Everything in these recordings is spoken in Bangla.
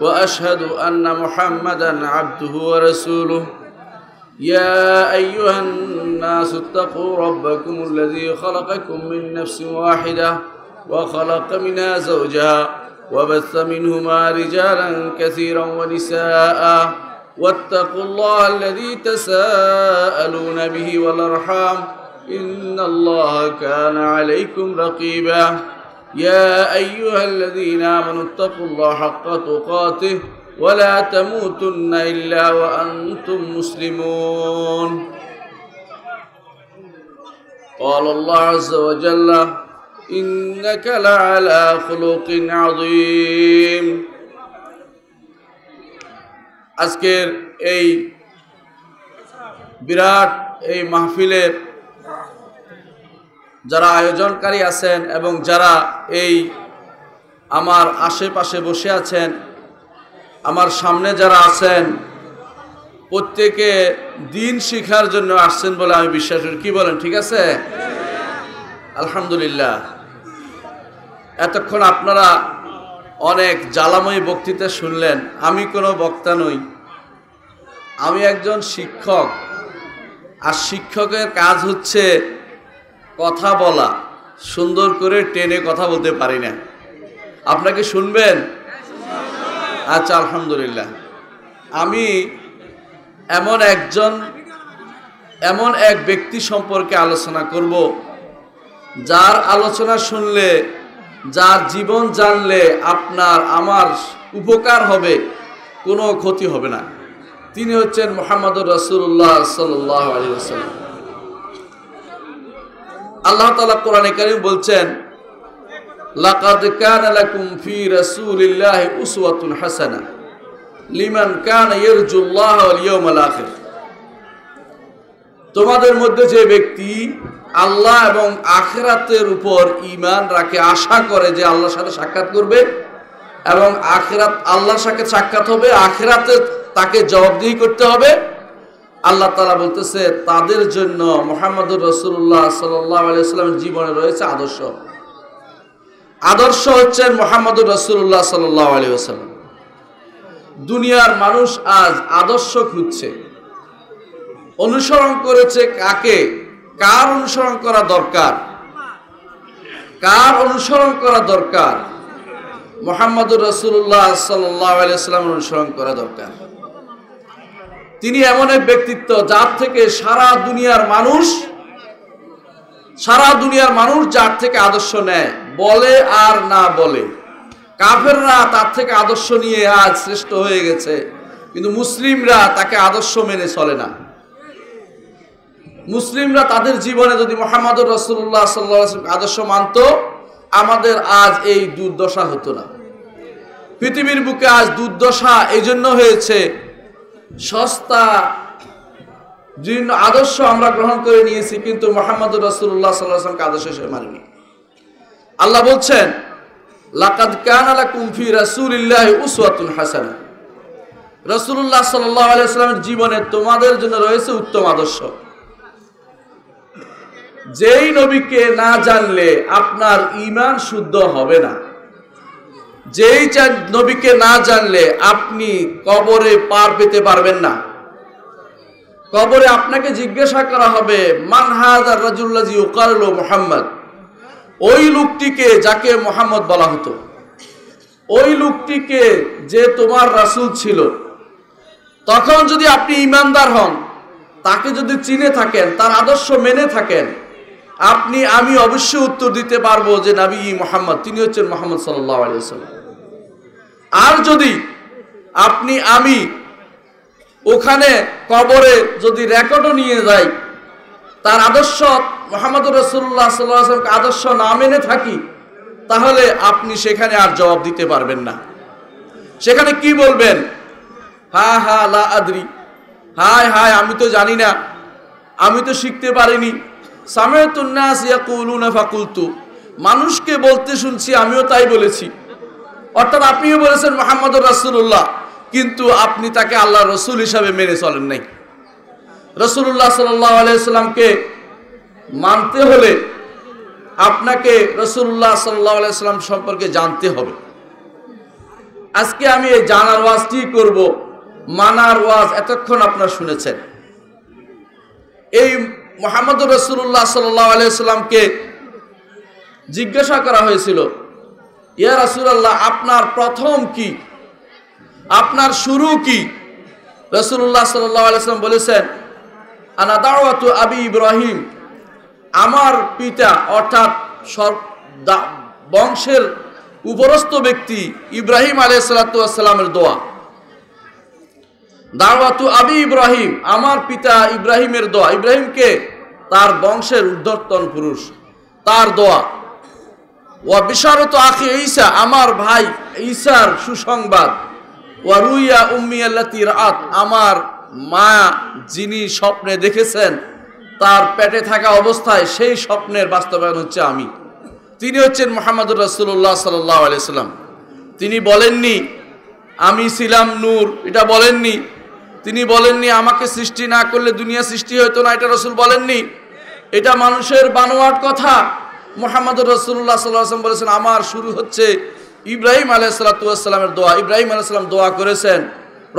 واشهد ان محمدا عبده ورسوله يا ايها الناس اتقوا ربكم الذي خلقكم من نفس واحده وخلق منها زوجها وبث منهما رجالا كثيرا ونساء واتقوا الله الذي تساءلون به والارحام ان الله كان عليكم رقيبا يا ايها الذين امنوا اتقوا الله حق تقاته ولا تموتن الا وانتم مسلمون قال الله عز وجل انك لعلى خلق عظيم আজকের أي বিরাট أي محفلات যারা আয়োজনকারী আছেন এবং যারা এই আমার আশেপাশে বসে আছেন আমার সামনে যারা আছেন প্রত্যেকে দিন শিখার জন্য আসছেন বলে আমি বিশ্বাস করি কি বলেন ঠিক আছে আলহামদুলিল্লাহ এতক্ষণ আপনারা অনেক জ্বালাময়ী বক্তৃতা শুনলেন আমি কোনো বক্তা নই আমি একজন শিক্ষক আর শিক্ষকের কাজ হচ্ছে কথা বলা সুন্দর করে টেনে কথা বলতে পারি না আপনাকে শুনবেন আচ্ছা আলহামদুলিল্লাহ আমি এমন একজন এমন এক ব্যক্তি সম্পর্কে আলোচনা করব যার আলোচনা শুনলে যার জীবন জানলে আপনার আমার উপকার হবে কোনো ক্ষতি হবে না তিনি হচ্ছেন মোহাম্মদ রসুল্লাহ সাল্লাহ আলী আল্লাহ তালা কোরআনে কারিম বলছেন কান লিমান কান তোমাদের মধ্যে যে ব্যক্তি আল্লাহ এবং আখেরাতের উপর ইমান রাখে আশা করে যে আল্লাহর সাথে সাক্ষাৎ করবে এবং আখেরাত আল্লাহর সাথে সাক্ষাৎ হবে আখেরাতে তাকে জবাবদিহি করতে হবে আল্লাহ তালা বলতেছে তাদের জন্য মোহাম্মদুর রসুল্লাহ সাল্লামের জীবনে রয়েছে আদর্শ আদর্শ হচ্ছেন মোহাম্মদুর রসুল্লাহ সাল্লাম দুনিয়ার মানুষ আজ আদর্শ খুঁজছে অনুসরণ করেছে কাকে কার অনুসরণ করা দরকার কার অনুসরণ করা দরকার মোহাম্মদুর রসুল্লাহ সাল্লাহ আলিয়া অনুসরণ করা দরকার তিনি এমন এক ব্যক্তিত্ব যার থেকে সারা দুনিয়ার মানুষ সারা দুনিয়ার মানুষ যার থেকে আদর্শ নেয় বলে আর না বলে কাফেররা তার থেকে আদর্শ নিয়ে আজ শ্রেষ্ঠ হয়ে গেছে কিন্তু মুসলিমরা তাকে আদর্শ মেনে চলে না মুসলিমরা তাদের জীবনে যদি মোহাম্মদুর রসুল্লাহ সাল্লা আদর্শ মানত আমাদের আজ এই দুর্দশা হতো না পৃথিবীর বুকে আজ দুর্দশা এই জন্য হয়েছে সস্তা বিভিন্ন আদর্শ আমরা গ্রহণ করে নিয়েছি কিন্তু মোহাম্মদ রসুল্লাহ সাল্লাহামকে আদর্শ হিসেবে মানিনি আল্লাহ বলছেন লাকাদ কান আলা কুমফি রাসুলিল্লাহ উসওয়াতুল হাসানা রসুল্লাহ সাল্লাহ আলাইসালামের জীবনে তোমাদের জন্য রয়েছে উত্তম আদর্শ যেই নবীকে না জানলে আপনার ইমান শুদ্ধ হবে না যেই নবীকে না জানলে আপনি কবরে পার পেতে পারবেন না কবরে আপনাকে জিজ্ঞাসা করা হবে মানহাজার মোহাম্মদ ওই লোকটিকে যাকে মোহাম্মদ বলা হতো ওই লোকটিকে যে তোমার রাসুল ছিল তখন যদি আপনি ইমানদার হন তাকে যদি চিনে থাকেন তার আদর্শ মেনে থাকেন আপনি আমি অবশ্যই উত্তর দিতে পারবো যে নাবি মোহাম্মদ তিনি হচ্ছেন মোহাম্মদ সাল্লাহ আলিয়া আর যদি আপনি আমি ওখানে কবরে যদি রেকর্ডও নিয়ে যাই তার আদর্শ মোহাম্মদ রসুল্লাহ সাল্লাহামকে আদর্শ না মেনে থাকি তাহলে আপনি সেখানে আর জবাব দিতে পারবেন না সেখানে কি বলবেন হা হা লা আদরি হায় হায় আমি তো জানি না আমি তো শিখতে পারিনি সামেতুন্নাস ইয়াকুলুনা ফাকুলতু মানুষকে বলতে শুনছি আমিও তাই বলেছি অর্থাৎ আপনিও বলেছেন মোহাম্মদুর রাসুল্লাহ কিন্তু আপনি তাকে আল্লাহ রসুল হিসাবে মেনে চলেন নাই রসুল্লাহ সাল্লাহ আলাইসাল্লামকে মানতে হলে আপনাকে রসুল্লাহ সাল্লাহ আলাইসাল্লাম সম্পর্কে জানতে হবে আজকে আমি এই জানার ওয়াজটি করব মানার ওয়াজ এতক্ষণ আপনার শুনেছেন এই মোহাম্মদ রসুল্লাহ সাল্লাহ আলাইসাল্লামকে জিজ্ঞাসা করা হয়েছিল ইয়া আপনার প্রথম কি আপনার শুরু কি রসুল্লাহ সাল্লাম বলেছেন আনা দাওয়াতু আবি ইব্রাহিম আমার পিতা অর্থাৎ বংশের উপরস্থ ব্যক্তি ইব্রাহিম আলিয়া সালাতামের দোয়া দাওয়াতু আবি ইব্রাহিম আমার পিতা ইব্রাহিমের দোয়া ইব্রাহিমকে তার বংশের উদ্ধর্তন পুরুষ তার দোয়া ওয়া বিশারত আখি ঈসা আমার ভাই ঈসার সুসংবাদ ওয়া রুইয়া উম্মি আল্লাতি রাত আমার মা যিনি স্বপ্নে দেখেছেন তার পেটে থাকা অবস্থায় সেই স্বপ্নের বাস্তবায়ন হচ্ছে আমি তিনি হচ্ছেন মোহাম্মদুর রাসুল্লাহ সাল্লাহ আলিয়াল্লাম তিনি বলেননি আমি ছিলাম নূর এটা বলেননি তিনি বলেননি আমাকে সৃষ্টি না করলে দুনিয়া সৃষ্টি হতো না এটা রসুল বলেননি এটা মানুষের বানোয়াট কথা মোহাম্মদ রসুল্লাহ সাল্লাম বলেছেন আমার শুরু হচ্ছে ইব্রাহিম আলাহ দোয়া ইব্রাহিম আলাইসাল্লাম দোয়া করেছেন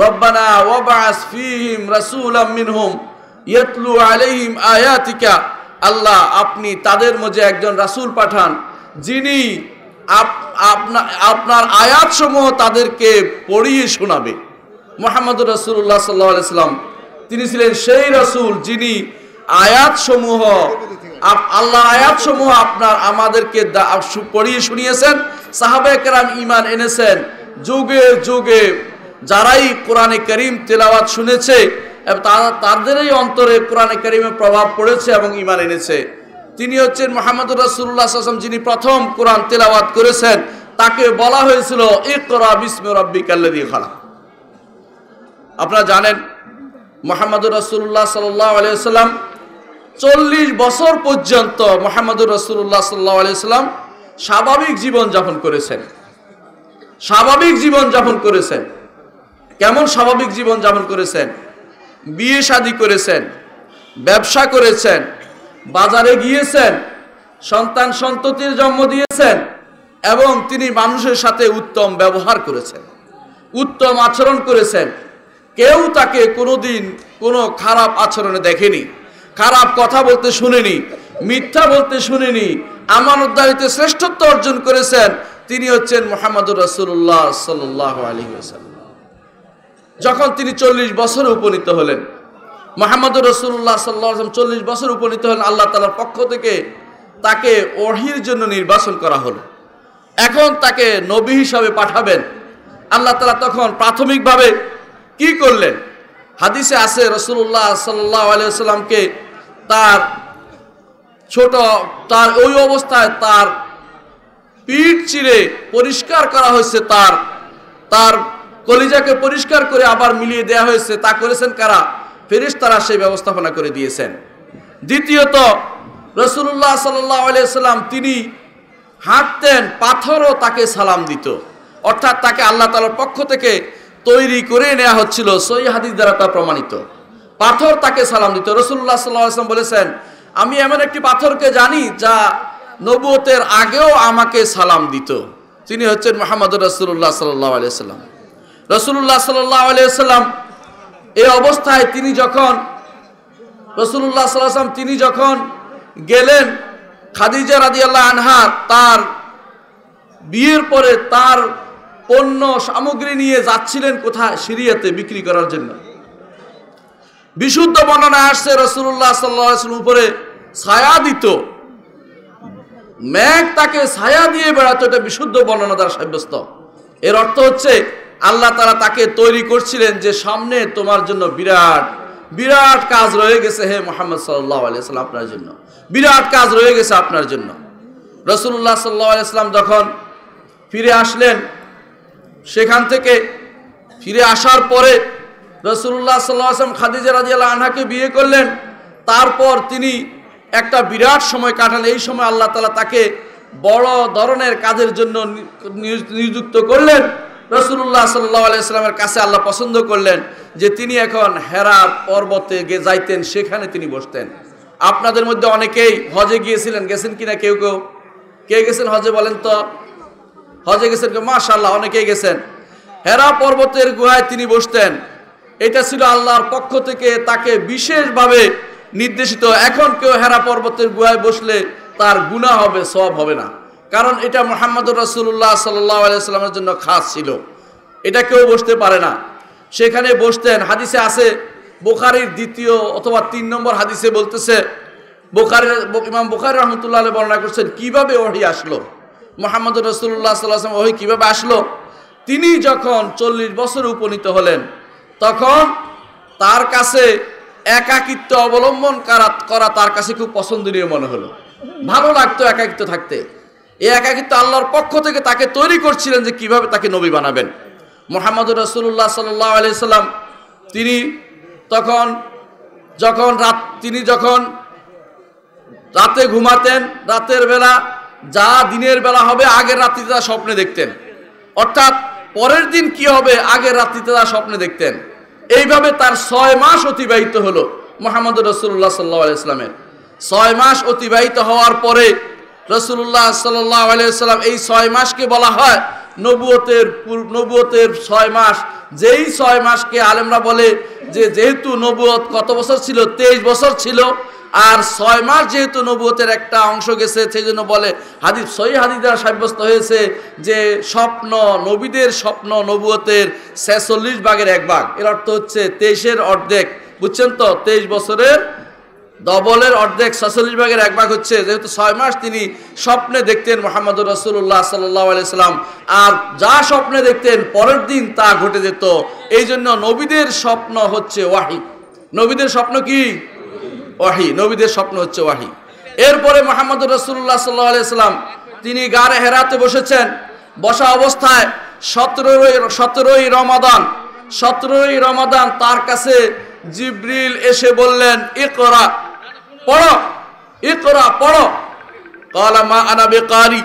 রব্বানা ওবাস ফিহিম রাসুলাম মিনহুম ইয়তলু আলাইহিম আয়াতিকা আল্লাহ আপনি তাদের মধ্যে একজন রাসুল পাঠান যিনি আপনার আয়াতসমূহ তাদেরকে পড়িয়ে শোনাবে মোহাম্মদ রসুল্লাহ সাল্লাহ আলাইসাল্লাম তিনি ছিলেন সেই রসুল যিনি আয়াতসমূহ আল্লাহ আয়াতসমূহ আপনার আমাদেরকে পড়িয়ে শুনিয়েছেন সাহাবেকরাম ইমান এনেছেন যুগে যুগে যারাই কোরআনে করিম তেলাওয়াত শুনেছে তারা তাদেরই অন্তরে কোরআনে করিমের প্রভাব পড়েছে এবং ইমান এনেছে তিনি হচ্ছেন মোহাম্মদ রাসুল্লাহ আসলাম যিনি প্রথম কোরআন তেলাওয়াত করেছেন তাকে বলা হয়েছিল ইকরা বিস্ম কাল্লে দিয়ে খরা আপনারা জানেন মোহাম্মদুর রাসুল্লাহ সাল্লাহ আলিয়া সাল্লাম চল্লিশ বছর পর্যন্ত মোহাম্মদুর রসুল্লাহ সাল্লা আলাইসাল্লাম স্বাভাবিক জীবন যাপন করেছেন স্বাভাবিক জীবন যাপন করেছেন কেমন স্বাভাবিক জীবন যাপন করেছেন বিয়ে শি করেছেন ব্যবসা করেছেন বাজারে গিয়েছেন সন্তান সন্ততির জন্ম দিয়েছেন এবং তিনি মানুষের সাথে উত্তম ব্যবহার করেছেন উত্তম আচরণ করেছেন কেউ তাকে কোনোদিন কোনো খারাপ আচরণে দেখেনি খারাপ কথা বলতে শুনিনি মিথ্যা বলতে শুনিনি আমানতদারিতে শ্রেষ্ঠত্ব অর্জন করেছেন তিনি হচ্ছেন মোহাম্মদুর রাসুল্লাহ সাল্লাহ আলী যখন তিনি চল্লিশ বছর উপনীত হলেন মোহাম্মদুর রসুল্লাহ সাল্লাম চল্লিশ বছর উপনীত হলেন আল্লাহ তালার পক্ষ থেকে তাকে অহির জন্য নির্বাচন করা হলো এখন তাকে নবী হিসাবে পাঠাবেন আল্লাহ তালা তখন প্রাথমিকভাবে কি করলেন হাদিসে আছে রসুল্লাহ সাল্লাহ আলিয়াল্লামকে তার ছোট তার ওই অবস্থায় তার পিঠ চিরে পরিষ্কার করা হয়েছে তার তার কলিজাকে পরিষ্কার করে আবার মিলিয়ে দেয়া হয়েছে তা করেছেন কারা ফেরিস তারা সেই ব্যবস্থাপনা করে দিয়েছেন দ্বিতীয়ত রসুল্লাহ সাল্লাম তিনি হাঁটতেন পাথরও তাকে সালাম দিত অর্থাৎ তাকে আল্লাহ তালার পক্ষ থেকে তৈরি করে নেওয়া হচ্ছিল সই হাদিস দ্বারা তা প্রমাণিত পাথর তাকে সালাম দিত রসুল্লাহ সাল্লাম বলেছেন আমি এমন একটি পাথরকে জানি যা নবুয়তের আগেও আমাকে সালাম দিত তিনি হচ্ছেন মোহাম্মদ রসুল্লাহ সাল্লাহ আলিয়াল্লাম রসুল্লাহ সাল্লাহ আলিয়াল্লাম এই অবস্থায় তিনি যখন রসুল্লাহ সাল্লাম তিনি যখন গেলেন খাদিজা আল্লাহ আনহার তার বিয়ের পরে তার পণ্য সামগ্রী নিয়ে যাচ্ছিলেন কোথায় সিরিয়াতে বিক্রি করার জন্য বিশুদ্ধ বর্ণনা আসছে রসুল্লাহ সাল্লাম উপরে ছায়া দিত ম্যাঘ তাকে ছায়া দিয়ে বেড়াতো এটা বিশুদ্ধ বর্ণনা দ্বারা সাব্যস্ত এর অর্থ হচ্ছে আল্লাহ তারা তাকে তৈরি করছিলেন যে সামনে তোমার জন্য বিরাট বিরাট কাজ রয়ে গেছে হে মোহাম্মদ সাল্লাহ আপনার জন্য বিরাট কাজ রয়ে গেছে আপনার জন্য রসুল্লাহ সাল্লাহ যখন ফিরে আসলেন সেখান থেকে ফিরে আসার পরে রসুল্লাহ সাল্লাম আসলাম খাদিজা রাজিয়াল আনহাকে বিয়ে করলেন তারপর তিনি একটা বিরাট সময় কাটালেন এই সময় আল্লাহ তালা তাকে বড় ধরনের কাজের জন্য নিযুক্ত করলেন রসুল্লাহ সাল্লাহ আলাইস্লামের কাছে আল্লাহ পছন্দ করলেন যে তিনি এখন হেরার পর্বতে গে যাইতেন সেখানে তিনি বসতেন আপনাদের মধ্যে অনেকেই হজে গিয়েছিলেন গেছেন কিনা কেউ কেউ কে গেছেন হজে বলেন তো হজে গেছেন কেউ মাশাল্লাহ অনেকেই গেছেন হেরা পর্বতের গুহায় তিনি বসতেন এটা ছিল আল্লাহর পক্ষ থেকে তাকে বিশেষভাবে নির্দেশিত এখন কেউ হেরা পর্বতের গুহায় বসলে তার গুণা হবে সব হবে না কারণ এটা মোহাম্মদুর রাসুল্লাহ সাল্লামের জন্য খাস ছিল এটা কেউ বসতে পারে না সেখানে বসতেন হাদিসে আছে বোখারির দ্বিতীয় অথবা তিন নম্বর হাদিসে বলতেছে বোখারের ইমাম বোখারি রহমতুল্লাহ বর্ণনা করছেন কিভাবে ওহি আসলো মোহাম্মদ রসুল্লাহ সাল্লাহ ওহি কিভাবে আসলো তিনি যখন চল্লিশ বছর উপনীত হলেন তখন তার কাছে একাকিত্ব অবলম্বন করা করা তার কাছে খুব পছন্দনীয় মনে হলো ভালো লাগতো একাকিত্ব থাকতে এই একাকিত্ব আল্লাহর পক্ষ থেকে তাকে তৈরি করছিলেন যে কিভাবে তাকে নবী বানাবেন মোহাম্মদ রসুল্লাহ সাল্লাহ আলিয়াল্লাম তিনি তখন যখন রাত তিনি যখন রাতে ঘুমাতেন রাতের বেলা যা দিনের বেলা হবে আগের রাত্রিতে তার স্বপ্নে দেখতেন অর্থাৎ পরের দিন কি হবে আগের রাত্রিতে তার স্বপ্নে দেখতেন এইভাবে তার ছয় মাস অতিবাহিত হলো মোহাম্মদ রসুল্লাহ সাল্লাহামের ছয় মাস অতিবাহিত হওয়ার পরে রসুল্লাহ সাল্লাহ আলাইসাল্লাম এই ছয় মাসকে বলা হয় নবুয়তের নবুয়তের ছয় মাস যেই ছয় মাসকে আলেমরা বলে যে যেহেতু নবুয়ত কত বছর ছিল তেইশ বছর ছিল আর ছয় মাস যেহেতু নবুয়তের একটা অংশ গেছে সেই জন্য বলে হাদিফ সহি হাদিফ দ্বারা সাব্যস্ত হয়েছে যে স্বপ্ন নবীদের স্বপ্ন নবুয়তের ছেচল্লিশ ভাগের এক ভাগ এর অর্থ হচ্ছে তেইশের অর্ধেক বুঝছেন তো তেইশ বছরের ডবলের অর্ধেক ছচল্লিশ ভাগের এক ভাগ হচ্ছে যেহেতু ছয় মাস তিনি স্বপ্নে দেখতেন মোহাম্মদ রসুল্লাহ সাল্লাহ সাল্লাম আর যা স্বপ্নে দেখতেন পরের দিন তা ঘটে যেত এই জন্য নবীদের স্বপ্ন হচ্ছে ওয়াহি নবীদের স্বপ্ন কি ওয়াহি নবীদের স্বপ্ন হচ্ছে ওয়াহি এরপরে মোহাম্মদ রসুল্লাহ সাল্লাহ সাল্লাম তিনি গাড়ে হেরাতে বসেছেন বসা অবস্থায় সতেরোই সতেরোই রমাদান সতেরোই রমাদান তার কাছে জিব্রিল এসে বললেন ইকরা পড়ো ইকরা পড়ো কলা মা আনা বেকারি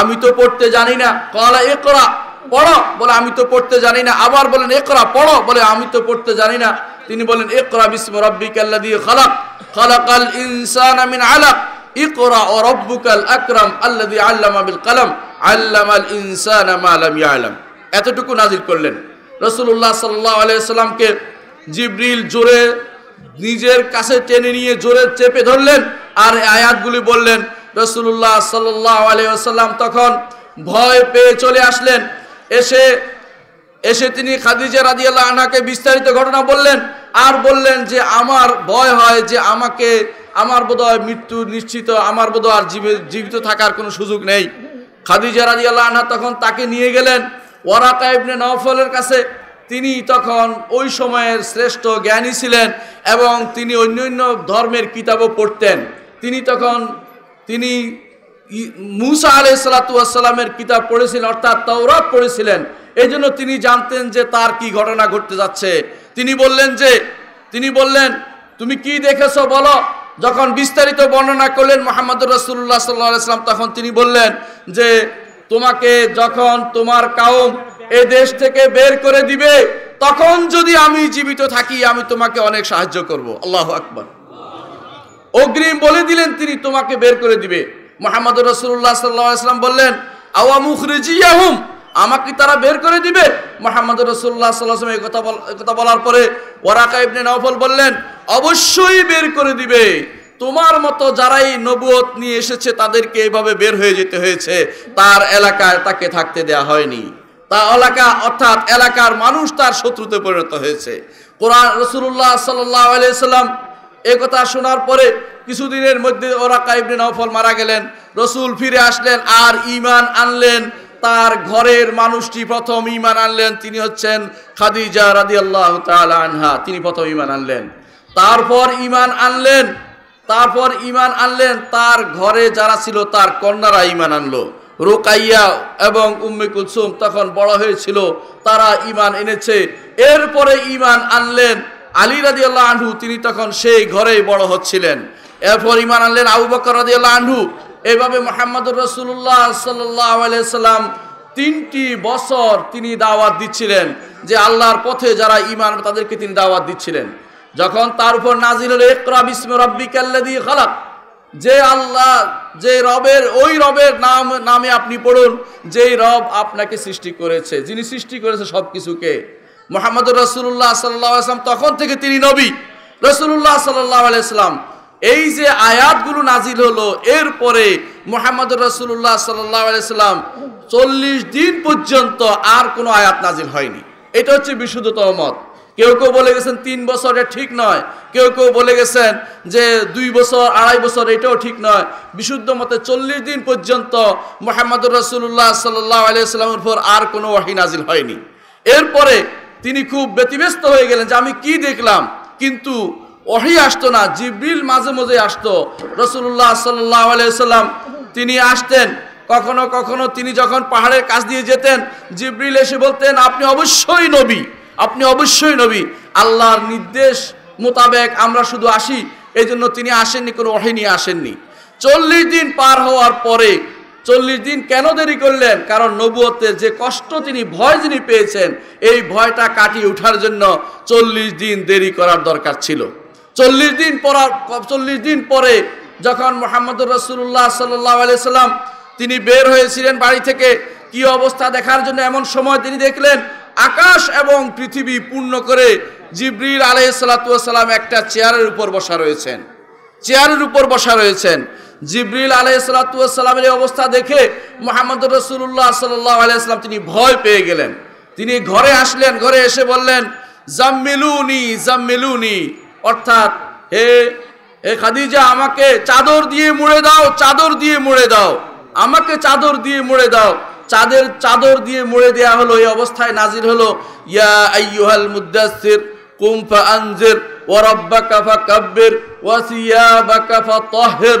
আমি তো পড়তে জানি না কলা একরা পড়ো বলে আমি তো পড়তে জানি না আবার বলেন একরা পড়ো বলে আমি তো পড়তে জানি না তিনি বলেন একরা বিস্ম রব্বিক আল্লাহ দিয়ে খালাক খলাকাল ইনসান মিন আলাক ইকরা ও রব্বুকাল আকরাম আল্লাদি আল্লামা বিল কালাম আল্লাম আল ইনসান মা আলাম ইয়ালাম এতটুকু নাজিল করলেন রসুল্লাহ সাল্লাহ আলাইসাল্লামকে জিব্রিল জোরে নিজের কাছে টেনে নিয়ে জোরে চেপে ধরলেন আর আয়াতগুলি বললেন রসুল্লাহ সাল্লাহ আলাইসাল্লাম তখন ভয় পেয়ে চলে আসলেন এসে এসে তিনি খাদিজা রাজিয়াল্লাহ আনহাকে বিস্তারিত ঘটনা বললেন আর বললেন যে আমার ভয় হয় যে আমাকে আমার বোধহয় মৃত্যু নিশ্চিত আমার বোধহয় আর জীবিত থাকার কোনো সুযোগ নেই খাদিজা রাজিয়াল্লাহ আনহা তখন তাকে নিয়ে গেলেন ওয়ারাকা ইবনে নওফলের কাছে তিনি তখন ওই সময়ের শ্রেষ্ঠ জ্ঞানী ছিলেন এবং তিনি অন্য অন্য ধর্মের কিতাবও পড়তেন তিনি তখন তিনি মুসা আলহ সালাতুয়াসাল্লামের কিতাব পড়েছিলেন অর্থাৎ তৌরাত পড়েছিলেন এই জন্য তিনি জানতেন যে তার কি ঘটনা ঘটতে যাচ্ছে তিনি বললেন যে তিনি বললেন তুমি কি দেখেছ বলো যখন বিস্তারিত বর্ণনা করলেন মোহাম্মদ রসুল্লাহ সাল্লাম তখন তিনি বললেন যে তোমাকে যখন তোমার কাউম এ দেশ থেকে বের করে দিবে তখন যদি আমি জীবিত থাকি আমি তোমাকে অনেক সাহায্য করব আল্লাহ আকবর অগ্রিম বলে দিলেন তিনি তোমাকে বের করে দিবে মোহাম্মদ রসুল্লাহ সাল্লাহ বললেন আওয়ামুখরিজিয়াহুম আমাকে তারা বের করে দিবে মোহাম্মদ রসুল্লাহ সাল্লাহ এই কথা কথা বলার পরে ওরাকা ইবনে নফল বললেন অবশ্যই বের করে দিবে তোমার মতো যারাই নবুয়ত নিয়ে এসেছে তাদেরকে এইভাবে বের হয়ে যেতে হয়েছে তার এলাকায় তাকে থাকতে দেয়া হয়নি তা এলাকা অর্থাৎ এলাকার মানুষ তার শত্রুতে পরিণত হয়েছে কোরআন রসুল্লাহ সাল্লাহ আলিয়াল্লাম এ কথা শোনার পরে কিছুদিনের মধ্যে ওরা কাইবনে নফল মারা গেলেন রসুল ফিরে আসলেন আর ইমান আনলেন তার ঘরের মানুষটি প্রথম ইমান আনলেন তিনি হচ্ছেন খাদিজা রাদি আল্লাহ আনহা তিনি প্রথম ইমান আনলেন তারপর ইমান আনলেন তারপর ইমান আনলেন তার ঘরে যারা ছিল তার কন্যারা ইমান আনলো রোকাইয়া এবং উম্মে কুলসুম তখন বড় হয়েছিল তারা ইমান এনেছে এরপরে ইমান আনলেন আলী রাজি আল্লাহ আনহু তিনি তখন সেই ঘরেই বড় হচ্ছিলেন এরপর ইমান আনলেন আবু বকর রাজি আল্লাহ আনহু এভাবে মোহাম্মদ রসুল্লাহ সাল্লাম তিনটি বছর তিনি দাওয়াত দিচ্ছিলেন যে আল্লাহর পথে যারা ইমান তাদেরকে তিনি দাওয়াত দিচ্ছিলেন যখন তার উপর নাজির হল একরা বিস্ম রব্বি দিয়ে খালাক যে আল্লাহ যে রবের ওই রবের নাম নামে আপনি পড়ুন যেই রব আপনাকে সৃষ্টি করেছে যিনি সৃষ্টি করেছে সব কিছুকে মোহাম্মদ রসুল্লাহ সাল্লাহ আসলাম তখন থেকে তিনি নবী রসুল্লাহ সাল্লাহ আলাইসলাম এই যে আয়াতগুলো নাজিল হলো এরপরে মোহাম্মদ রসুল্লাহ সাল্লাম চল্লিশ দিন পর্যন্ত আর কোনো আয়াত নাজিল হয়নি এটা হচ্ছে বিশুদ্ধতম মত কেউ কেউ বলে গেছেন তিন বছর এটা ঠিক নয় কেউ কেউ বলে গেছেন যে দুই বছর আড়াই বছর এটাও ঠিক নয় বিশুদ্ধ মতে চল্লিশ দিন পর্যন্ত মোহাম্মদুর রসুল্লাহ সাল্লাহ আলিয়াল্লামের উপর আর কোনো ওয়াহি নাজিল হয়নি এরপরে তিনি খুব ব্যতিব্যস্ত হয়ে গেলেন যে আমি কি দেখলাম কিন্তু ওহি আসতো না জিব্রিল মাঝে মাঝে আসতো রসুল্লাহ সাল্লাম আলাইসাল্লাম তিনি আসতেন কখনো কখনো তিনি যখন পাহাড়ের কাছ দিয়ে যেতেন জিব্রিল এসে বলতেন আপনি অবশ্যই নবী আপনি অবশ্যই নবী আল্লাহর নির্দেশ মোতাবেক আমরা শুধু আসি এই জন্য তিনি আসেননি কোনো ওহি নিয়ে আসেননি চল্লিশ দিন পার হওয়ার পরে চল্লিশ দিন কেন দেরি করলেন কারণ নবুয়তের যে কষ্ট তিনি ভয় যিনি পেয়েছেন এই ভয়টা কাটিয়ে ওঠার জন্য চল্লিশ দিন দেরি করার দরকার ছিল চল্লিশ দিন পর চল্লিশ দিন পরে যখন মোহাম্মদুর রসুল্লাহ সাল্লাহ আলিয়াল্লাম তিনি বের হয়েছিলেন বাড়ি থেকে কি অবস্থা দেখার জন্য এমন সময় তিনি দেখলেন আকাশ এবং পৃথিবী পূর্ণ করে জিবরিল আলহ সালাতাম একটা চেয়ারের উপর বসা রয়েছেন চেয়ারের উপর বসা রয়েছেন জিব্রিল আলহ সালাতামের এই অবস্থা দেখে মোহাম্মদ রসুল্লাহ সাল্লাহ আলিয়াল্লাম তিনি ভয় পেয়ে গেলেন তিনি ঘরে আসলেন ঘরে এসে বললেন জাম্মিলুনি জাম্মিলুনি অর্থাৎ হে হে খাদিজা আমাকে চাদর দিয়ে মুড়ে দাও চাদর দিয়ে মুড়ে দাও আমাকে চাদর দিয়ে মুড়ে দাও চাঁদের চাদর দিয়ে মুড়ে দেয়া হলো এই অবস্থায় নাজির হলো ইয়া আইয়ুহাল মুদাসসির কুম ফা আনজির ওয়া রাব্বাকা ফাকাব্বির ওয়া সিয়াবাকা ফাতাহহির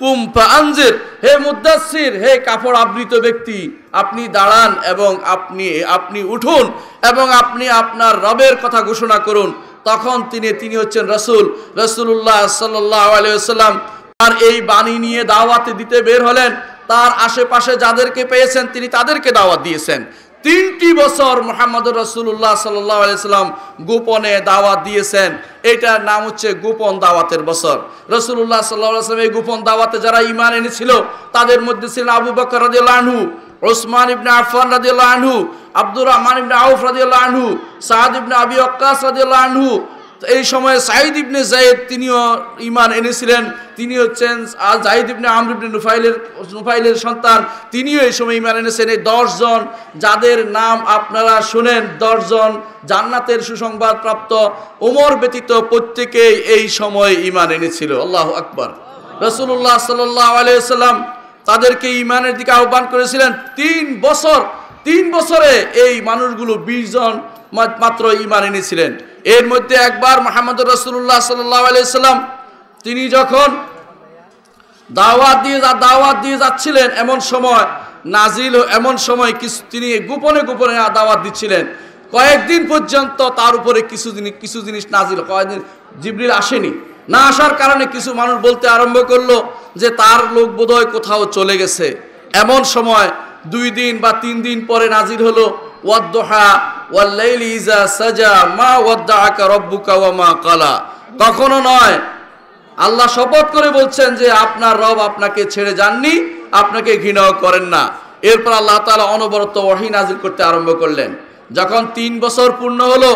কুম্পা আঞ্জের হে মুদাসির হে কাপড় আবৃত ব্যক্তি আপনি দাঁড়ান এবং আপনি আপনি উঠুন এবং আপনি আপনার রবের কথা ঘোষণা করুন তখন তিনি তিনি হচ্ছেন রসুল রসুল্লাহ সাল্লাহ তার এই বাণী নিয়ে দাওয়াতে দিতে বের হলেন তার আশেপাশে যাদেরকে পেয়েছেন তিনি তাদেরকে দাওয়াত দিয়েছেন তিনটি বছর মোহাম্মদ রসুল্লাহ সাল্লাম গোপনে দাওয়াত দিয়েছেন এটার নাম হচ্ছে গোপন দাওয়াতের বছর রসুল্লাহ সাল্লাম এই গোপন দাওয়াতে যারা ইমান এনেছিল তাদের মধ্যে ছিলেন আবু বকর রাজু ওসমান ইবনে আফান রাজু আব্দুর রহমান ইবনে আউফ রাজু সাহাদ ইবনে আবি অক্কাস রাজু তো এই সময়ে সাইদ ইবনে জায়দ তিনিও ইমান এনেছিলেন তিনি হচ্ছেন আর জাহিদ ইবনে আমর ইবনে নুফাইলের নুফাইলের সন্তান তিনিও এই সময় ইমান এনেছেন এই দশজন যাদের নাম আপনারা শোনেন দশজন জান্নাতের সুসংবাদ প্রাপ্ত ওমর ব্যতীত প্রত্যেকেই এই সময় ইমান এনেছিল আল্লাহ আকবর রসুল্লাহ সাল্লাহ আলাইসাল্লাম তাদেরকে ইমানের দিকে আহ্বান করেছিলেন তিন বছর তিন বছরে এই মানুষগুলো বিশ জন মাত্র ইমান এনেছিলেন এর মধ্যে একবার মোহাম্মদ রসুল্লাহ সাল্লাহ তিনি যখন দাওয়াত দিয়ে যা দাওয়াত দিয়ে যাচ্ছিলেন এমন সময় নাজিল এমন সময় কিছু তিনি গোপনে গোপনে দাওয়াত দিচ্ছিলেন কয়েকদিন পর্যন্ত তার উপরে কিছু জিনিস কিছু জিনিস নাজিল কয়েকদিন জিবরিল আসেনি না আসার কারণে কিছু মানুষ বলতে আরম্ভ করলো যে তার লোক বোধহয় কোথাও চলে গেছে এমন সময় দুই দিন বা তিন দিন পরে নাজির হলো সাজা মা আকা ওয়া মা কখনো নয় আল্লাহ শপথ করে বলছেন যে আপনার রব আপনাকে ছেড়ে যাননি আপনাকে ঘৃণাও করেন না এরপর আল্লাহ তালা অনবরত ওয়াহি নাজির করতে আরম্ভ করলেন যখন তিন বছর পূর্ণ হলো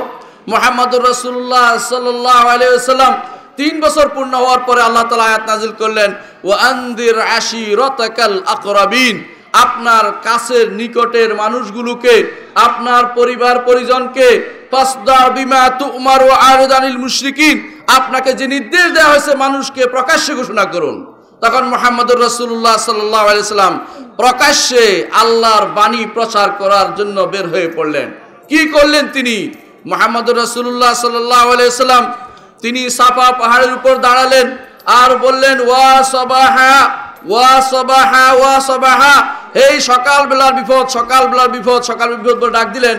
মোহাম্মদুর রসুল্লাহ সাল্লাম তিন বছর পূর্ণ হওয়ার পরে আল্লাহ তালা আয়াত নাজিল করলেন ও আন্দির আশি রতকাল আকরাবিন আপনার কাছের নিকটের মানুষগুলোকে আপনার পরিবার পরিজনকে আপনাকে যে নির্দেশ দেওয়া হয়েছে মানুষকে প্রকাশ্যে ঘোষণা করুন তখন মোহাম্মদুর রসুল্লাহ সাল্লাম প্রকাশ্যে আল্লাহর বাণী প্রচার করার জন্য বের হয়ে পড়লেন কি করলেন তিনি মোহাম্মদুর রসুল্লাহ সাল্লাম তিনি সাফা পাহাড়ের উপর দাঁড়ালেন আর বললেন ওয়া সবাহা ওয়া সবাহা ওয়া সবাহা এই সকালবেলার বিপদ সকালবেলার বিপদ সকাল বিপদ বলে ডাক দিলেন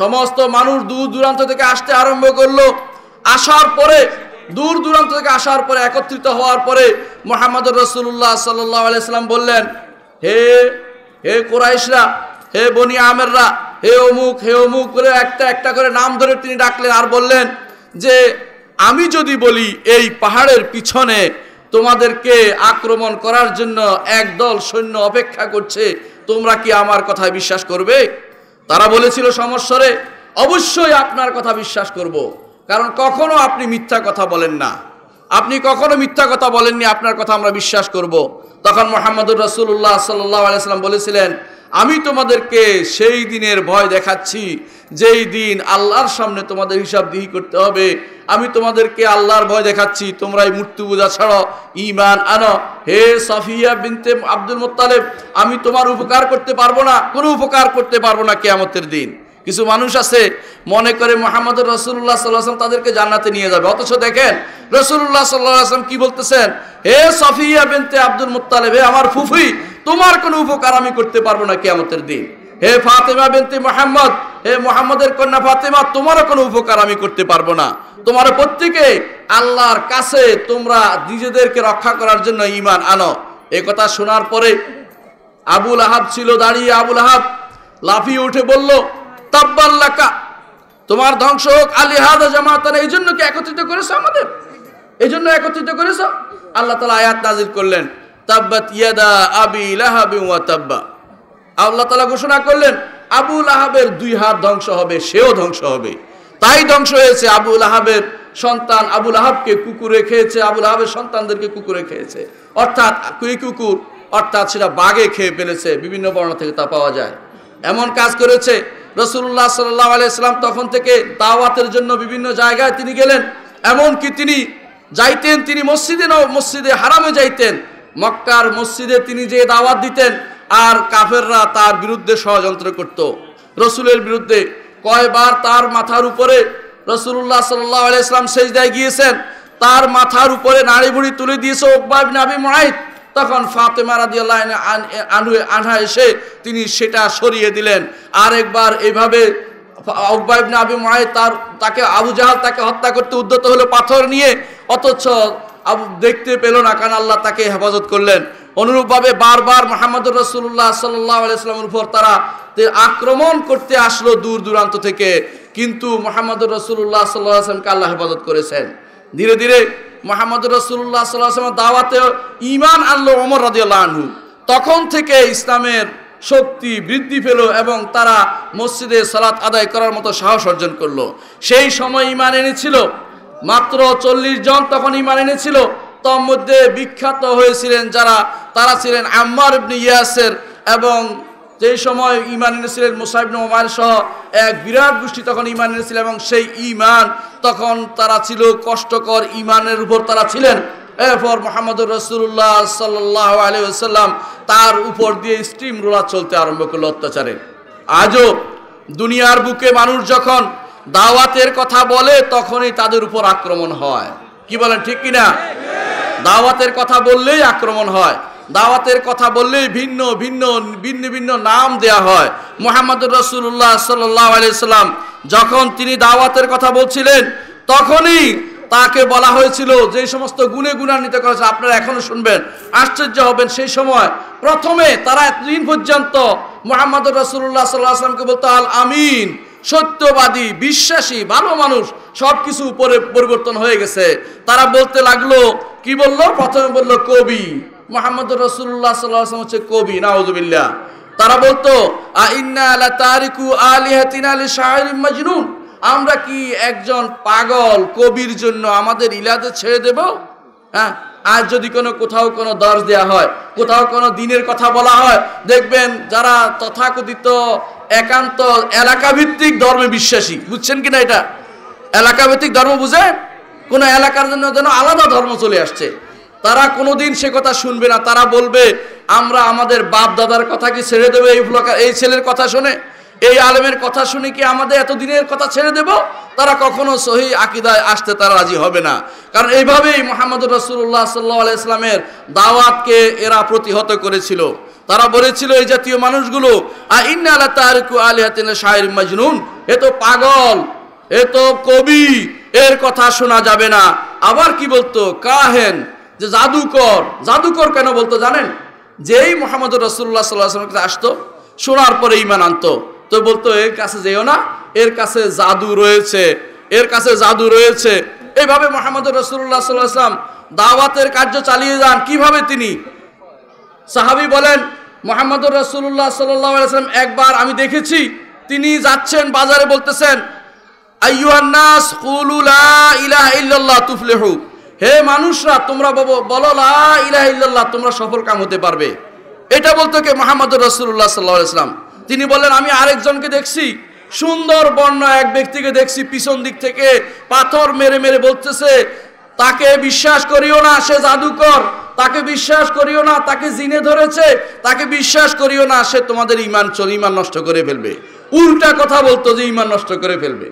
সমস্ত মানুষ দূর দূরান্ত থেকে আসতে আরম্ভ করলো আসার পরে দূর দূরান্ত থেকে আসার পরে একত্রিত হওয়ার পরে মোহাম্মদ রসুল্লাহ সাল্লাম বললেন হে হে কোরাইশরা হে বনি আমেররা হে অমুক হে অমুক করে একটা একটা করে নাম ধরে তিনি ডাকলেন আর বললেন যে আমি যদি বলি এই পাহাড়ের পিছনে তোমাদেরকে আক্রমণ করার জন্য একদল সৈন্য অপেক্ষা করছে তোমরা কি আমার কথায় বিশ্বাস করবে তারা বলেছিল সমস্বরে অবশ্যই আপনার কথা বিশ্বাস করব। কারণ কখনো আপনি মিথ্যা কথা বলেন না আপনি কখনো মিথ্যা কথা বলেননি আপনার কথা আমরা বিশ্বাস করব। তখন মোহাম্মদুর রসুল্লাহ সাল্লাম বলেছিলেন আমি তোমাদেরকে সেই দিনের ভয় দেখাচ্ছি যেই দিন আল্লাহর সামনে তোমাদের হিসাব দিহি করতে হবে আমি তোমাদেরকে আল্লাহর ভয় দেখাচ্ছি তোমরা এই মূর্তি পূজা ছাড়ো ইমান আনো হে সাফিয়া বিনতে আব্দুল মোত্তালেব আমি তোমার উপকার করতে পারবো না কোনো উপকার করতে পারবো না কেয়ামতের দিন কিছু মানুষ আছে মনে করে মোহাম্মদ রসুল্লাহ সাল্লাহাম তাদেরকে জান্নাতে নিয়ে যাবে অথচ দেখেন রসুল্লাহ সাল্লাহাম কি বলতেছেন হে সফিয়া বিনতে আব্দুল মুতালেব হে আমার ফুফুই তোমার কোনো উপকার আমি করতে পারবো না কেয়ামতের দিন হে ফাতেমা বিনতে মোহাম্মদ হে মোহাম্মদের কন্যা ফাতেমা তোমারও কোনো উপকার আমি করতে পারবো না তোমার প্রত্যেকে আল্লাহর কাছে তোমরা নিজেদেরকে রক্ষা করার জন্য ইমান আনো এ কথা শোনার পরে আবুল আহাব ছিল দাঁড়িয়ে আবুল আহাব লাফিয়ে উঠে বলল তাব্বাল্লাকা তোমার ধ্বংস হোক আলিহাদা জামাতারা এই জন্য কি একত্রিত করেছো আমাদের এই জন্য একত্রিত করেছো আল্লাহ তালা আয়াত নাজির করলেন তাব্বাত ইয়াদা আবি লাহাবি ওয়া তাব্বা আল্লাহ তালা ঘোষণা করলেন আবুল আহাবের দুই হাত ধ্বংস হবে সেও ধ্বংস হবে তাই ধ্বংস হয়েছে আবুল আহাবের সন্তান আবুল আহাবকে কুকুরে খেয়েছে আবুল আহাবের সন্তানদেরকে কুকুরে খেয়েছে অর্থাৎ কুই কুকুর অর্থাৎ সেটা বাঘে খেয়ে ফেলেছে বিভিন্ন বর্ণ থেকে তা পাওয়া যায় এমন কাজ করেছে রসুল্লাহ সাল্লাহ আলাইসলাম তখন থেকে দাওয়াতের জন্য বিভিন্ন জায়গায় তিনি গেলেন এমনকি তিনি যাইতেন তিনি মসজিদে মসজিদে হারামে যাইতেন মক্কার মসজিদে তিনি যে দাওয়াত দিতেন আর কাফেররা তার বিরুদ্ধে ষড়যন্ত্র করত রসুলের বিরুদ্ধে কয়বার তার মাথার উপরে রসুল্লাহ সাল্লাহ আলাইসলাম সেজদায় গিয়েছেন তার মাথার উপরে নাড়ি বুড়ি তুলে দিয়েছে ওকবাব নাবি মরাইত তখন ফাতেমা রাদিয়াল্লাহ আনু আনহা এসে তিনি সেটা সরিয়ে দিলেন আরেকবার এইভাবে অকবাব নাবি মরাইত তার তাকে আবু জাহাল তাকে হত্যা করতে উদ্যত হলো পাথর নিয়ে অথচ দেখতে পেল না আল্লাহ তাকে হেফাজত করলেন অনুরূপভাবে বারবার মোহাম্মদুর রসুল্লাহ সাল্লাহ উপর তারা আক্রমণ করতে আসলো দূর দূরান্ত থেকে কিন্তু মোহাম্মদুর রসুল্লাহ সাল্লাহ আসলামকে আল্লাহ হেফাজত করেছেন ধীরে ধীরে মোহাম্মদুর রসুল্লাহ সাল্লাহ দাওয়াতে ইমান আনলো অমর রাজিউল্লাহ আনহু তখন থেকে ইসলামের শক্তি বৃদ্ধি পেল এবং তারা মসজিদে সালাত আদায় করার মতো সাহস অর্জন করলো সেই সময় ইমান এনেছিল মাত্র চল্লিশ জন তখন ইমান এনেছিল তার মধ্যে বিখ্যাত হয়েছিলেন যারা তারা ছিলেন আম্মার ইবনে ইয়াসের এবং যেই সময় ইমান এনেছিলেন মুসাইব নোমান সহ এক বিরাট গোষ্ঠী তখন ইমান এনেছিলেন এবং সেই ইমান তখন তারা ছিল কষ্টকর ইমানের উপর তারা ছিলেন এরপর মোহাম্মদ রসুল্লাহ সাল্লাহ আলহাম তার উপর দিয়ে স্টিম রোলার চলতে আরম্ভ করলো অত্যাচারে আজও দুনিয়ার বুকে মানুষ যখন দাওয়াতের কথা বলে তখনই তাদের উপর আক্রমণ হয় কি বলেন ঠিক কিনা দাওয়াতের কথা বললেই আক্রমণ হয় দাওয়াতের কথা বললেই ভিন্ন ভিন্ন ভিন্ন ভিন্ন নাম দেয়া হয় মোহাম্মদুর রসুল্লাহ সাল্লাহ আলাইসাল্লাম যখন তিনি দাওয়াতের কথা বলছিলেন তখনই তাকে বলা হয়েছিল যে সমস্ত গুণে গুণান্বিত করেছে আপনারা এখনো শুনবেন আশ্চর্য হবেন সেই সময় প্রথমে তারা এতদিন পর্যন্ত মোহাম্মদুর রসুল্লাহ সাল্লাহ আসলামকে বলতো আল আমিন সত্যবাদী বিশ্বাসী ভালো মানুষ সব কিছু উপরে পরিবর্তন হয়ে গেছে তারা বলতে লাগলো কি বলল প্রথমে বলল কবি মোহাম্মদ রসুল্লাহ সাল্লাম হচ্ছে কবি নাউজুবিল্লা তারা বলতো আমরা কি একজন পাগল কবির জন্য আমাদের ইলাদে ছেড়ে দেবো হ্যাঁ আর যদি কোনো কোথাও কোনো দর্শ দেওয়া হয় কোথাও কোনো দিনের কথা বলা হয় দেখবেন যারা তথাকথিত একান্ত এলাকাভিত্তিক ধর্মে বিশ্বাসী বুঝছেন কিনা এটা এলাকাভিত্তিক ধর্ম বুঝে কোনো এলাকার জন্য যেন আলাদা ধর্ম চলে আসছে তারা কোনোদিন সে কথা শুনবে না তারা বলবে আমরা আমাদের বাপ দাদার কথা কি ছেড়ে দেবে এই এই ছেলের কথা শুনে এই আলেমের কথা শুনে কি আমাদের এতদিনের কথা ছেড়ে দেব তারা কখনো সহি আকিদায় আসতে তারা রাজি হবে না কারণ এইভাবেই মোহাম্মদ রসুল্লাহ সাল্লাহ ইসলামের দাওয়াতকে এরা প্রতিহত করেছিল তারা বলেছিল এই জাতীয় মানুষগুলো আর ইন্না শাহির মজনুন এ তো পাগল এ তো কবি এর কথা শোনা যাবে না আবার কি বলতো কাহেন যে জাদুকর জাদুকর কেন বলতো জানেন যেই মোহাম্মদ রসুল্লাহ সাল্লাহ আসতো শোনার পরে ইমান আনতো তো বলতো এর কাছে যেও না এর কাছে জাদু রয়েছে এর কাছে জাদু রয়েছে এইভাবে মোহাম্মদ রসুল্লাহ সাল্লাম দাওয়াতের কার্য চালিয়ে যান কিভাবে তিনি সাহাবি বলেন মোহাম্মদ রসুল্লাহ সাল্লাম একবার আমি দেখেছি তিনি যাচ্ছেন বাজারে বলতেছেন ইলাহ ইল্লাল্লাহ হে মানুষরা তোমরা বলো লা ইলাহ ইল্লাল্লাহ তোমরা সফল কাম হতে পারবে এটা বলতো কে মোহাম্মদ রসুল্লাহ সাল্লাহ ইসলাম তিনি বললেন আমি আরেকজনকে দেখছি সুন্দর বর্ণ এক ব্যক্তিকে দেখছি পিছন দিক থেকে পাথর মেরে মেরে বলতেছে তাকে বিশ্বাস করিও না সে জাদুকর তাকে বিশ্বাস করিও না তাকে জিনে ধরেছে তাকে বিশ্বাস করিও না সে তোমাদের ইমান চল ইমান নষ্ট করে ফেলবে উল্টা কথা বলতো যে ইমান নষ্ট করে ফেলবে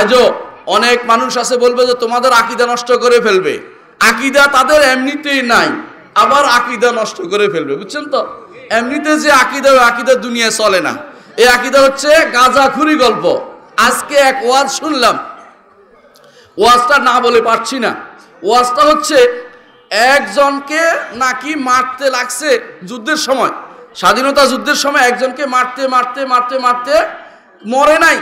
আজও অনেক মানুষ আছে বলবে যে তোমাদের আকিদা নষ্ট করে ফেলবে আকিদা তাদের এমনিতেই নাই আবার আকিদা নষ্ট করে ফেলবে বুঝছেন তো এমনিতে যে আকিদা ওই আকিদা দুনিয়া চলে না এই আকিদা হচ্ছে গাঁজাখুরি গল্প আজকে এক ওয়াজ শুনলাম ওয়াজটা না বলে পারছি না ওয়াজটা হচ্ছে একজনকে নাকি মারতে লাগছে যুদ্ধের সময় স্বাধীনতা যুদ্ধের সময় একজনকে মারতে মারতে মারতে মারতে মরে নাই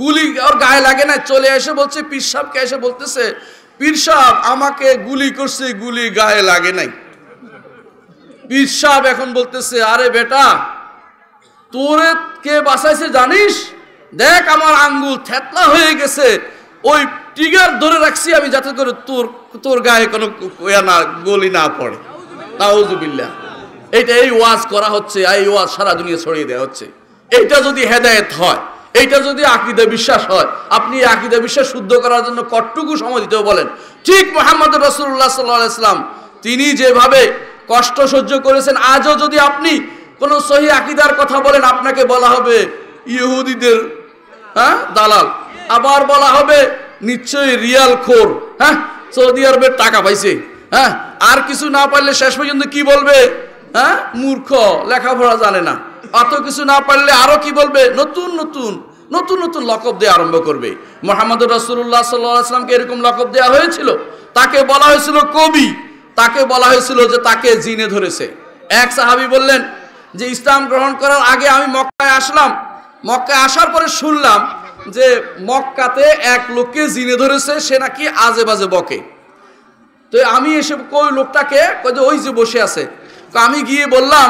গুলি ওর গায়ে লাগে না চলে এসে বলছে পীর সাহেবকে এসে বলতেছে পীর সাহেব আমাকে গুলি করছে গুলি গায়ে লাগে নাই পীর সাহেব এখন বলতেছে আরে বেটা তোরে কে বাঁচাইছে জানিস দেখ আমার আঙ্গুল থেতলা হয়ে গেছে ওই টিগার ধরে রাখছি আমি যাতে করে তোর তোর গায়ে কোনো না গলি না পড়ে তাউজুবিল্লা এইটা এই ওয়াজ করা হচ্ছে এই ওয়াজ সারা দুনিয়া ছড়িয়ে দেওয়া হচ্ছে এইটা যদি হেদায়েত হয় এইটা যদি আকিদে বিশ্বাস হয় আপনি আকিদে বিশ্বাস শুদ্ধ করার জন্য কটটুকু সময় দিতেও বলেন ঠিক মোহাম্মদ রসুল্লাহ সাল্লাহ ইসলাম তিনি যেভাবে কষ্ট সহ্য করেছেন আজও যদি আপনি কোনো সহি আকিদার কথা বলেন আপনাকে বলা হবে ইহুদিদের হ্যাঁ দালাল আবার বলা হবে নিশ্চয়ই রিয়াল খোর হ্যাঁ সৌদি আরবের টাকা পাইছে হ্যাঁ আর কিছু না পারলে শেষ পর্যন্ত কি বলবে হ্যাঁ মূর্খ লেখাপড়া জানে না অত কিছু না পারলে আরও কি বলবে নতুন নতুন নতুন নতুন লকব দেওয়া আরম্ভ করবে মোহাম্মদ রসুল্লাহ সাল্লাহ আসলামকে এরকম লকব দেওয়া হয়েছিল তাকে বলা হয়েছিল কবি তাকে বলা হয়েছিল যে তাকে জিনে ধরেছে এক সাহাবি বললেন যে ইসলাম গ্রহণ করার আগে আমি মক্কায় আসলাম মক্কায় আসার পরে শুনলাম যে মক্কাতে এক লোককে জিনে ধরেছে সে নাকি আজে বাজে বকে তো আমি এসে কই লোকটাকে যে ওই যে বসে আছে আমি গিয়ে বললাম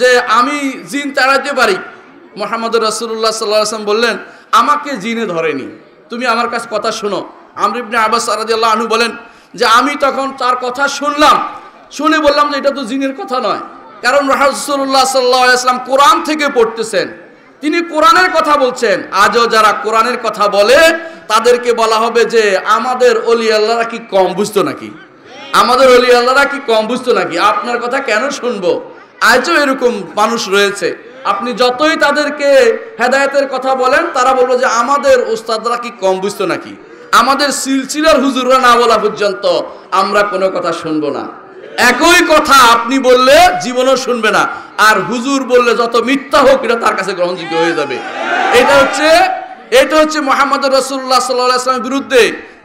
যে আমি জিন তাড়াইতে পারি মোহাম্মদ সাল্লাহ সাল্লাম বললেন আমাকে জিনে ধরেনি তুমি আমার কাছে কথা শোনো আমরিবনে আবাস আল্লাহ আনু বলেন যে আমি তখন তার কথা শুনলাম শুনে বললাম যে এটা তো জিনের কথা নয় কারণ রাহাজুল্লাহ সাল্লাহাম কোরআন থেকে পড়তেছেন তিনি কোরআনের কথা বলছেন আজও যারা কোরআনের কথা বলে তাদেরকে বলা হবে যে আমাদের অলি আল্লাহরা কি কম বুঝতো নাকি আমাদের অলি আল্লাহরা কি কম বুঝতো নাকি আপনার কথা কেন শুনবো আজও এরকম মানুষ রয়েছে আপনি যতই তাদেরকে হেদায়তের কথা বলেন তারা বলবো যে আমাদের ওস্তাদরা কি কম বুঝতো নাকি আমাদের সিলসিলার হুজুররা না বলা পর্যন্ত আমরা কোনো কথা শুনবো না একই কথা আপনি বললে জীবনও শুনবে না আর হুজুর বললে যত মিথ্যা হোক এটা তার কাছে গ্রহণযোগ্য হয়ে যাবে এটা হচ্ছে এটা হচ্ছে মোহাম্মদ রসুল্লাহ সাল্লামের বিরুদ্ধে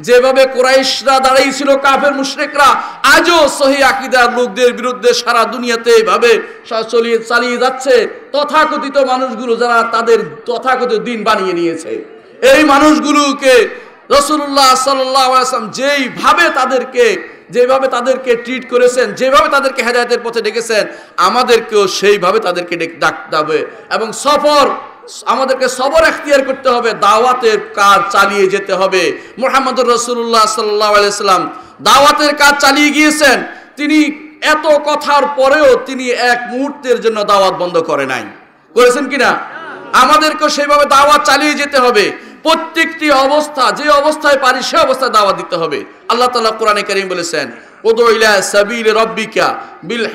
যেভাবে কোরাইশরা দাঁড়িয়েছিল কাফের মুশরেকরা আজও সহি আকিদার লোকদের বিরুদ্ধে সারা দুনিয়াতে এভাবে চলিয়ে চালিয়ে যাচ্ছে তথাকথিত মানুষগুলো যারা তাদের তথাকথিত দিন বানিয়ে নিয়েছে এই মানুষগুলোকে রসুল্লাহ সাল্লাম যেইভাবে তাদেরকে যেভাবে তাদেরকে ট্রিট করেছেন যেভাবে তাদেরকে হেদায়তের পথে ডেকেছেন আমাদেরকেও সেইভাবে তাদেরকে ডাকতে হবে এবং সফর আমাদেরকে সবর এখতিয়ার করতে হবে দাওয়াতের কাজ চালিয়ে যেতে হবে মোহাম্মদ রসুল্লাহ সাল্লাম দাওয়াতের কাজ চালিয়ে গিয়েছেন তিনি এত কথার পরেও তিনি এক মুহূর্তের জন্য দাওয়াত বন্ধ করে নাই করেছেন কিনা আমাদেরকেও সেইভাবে দাওয়াত চালিয়ে যেতে হবে প্রত্যেকটি অবস্থা যে অবস্থায় পারি সে অবস্থায় দাওয়া দিতে হবে আল্লাহ তালা কোরআনে করিম বলেছেন রব্বিকা বিল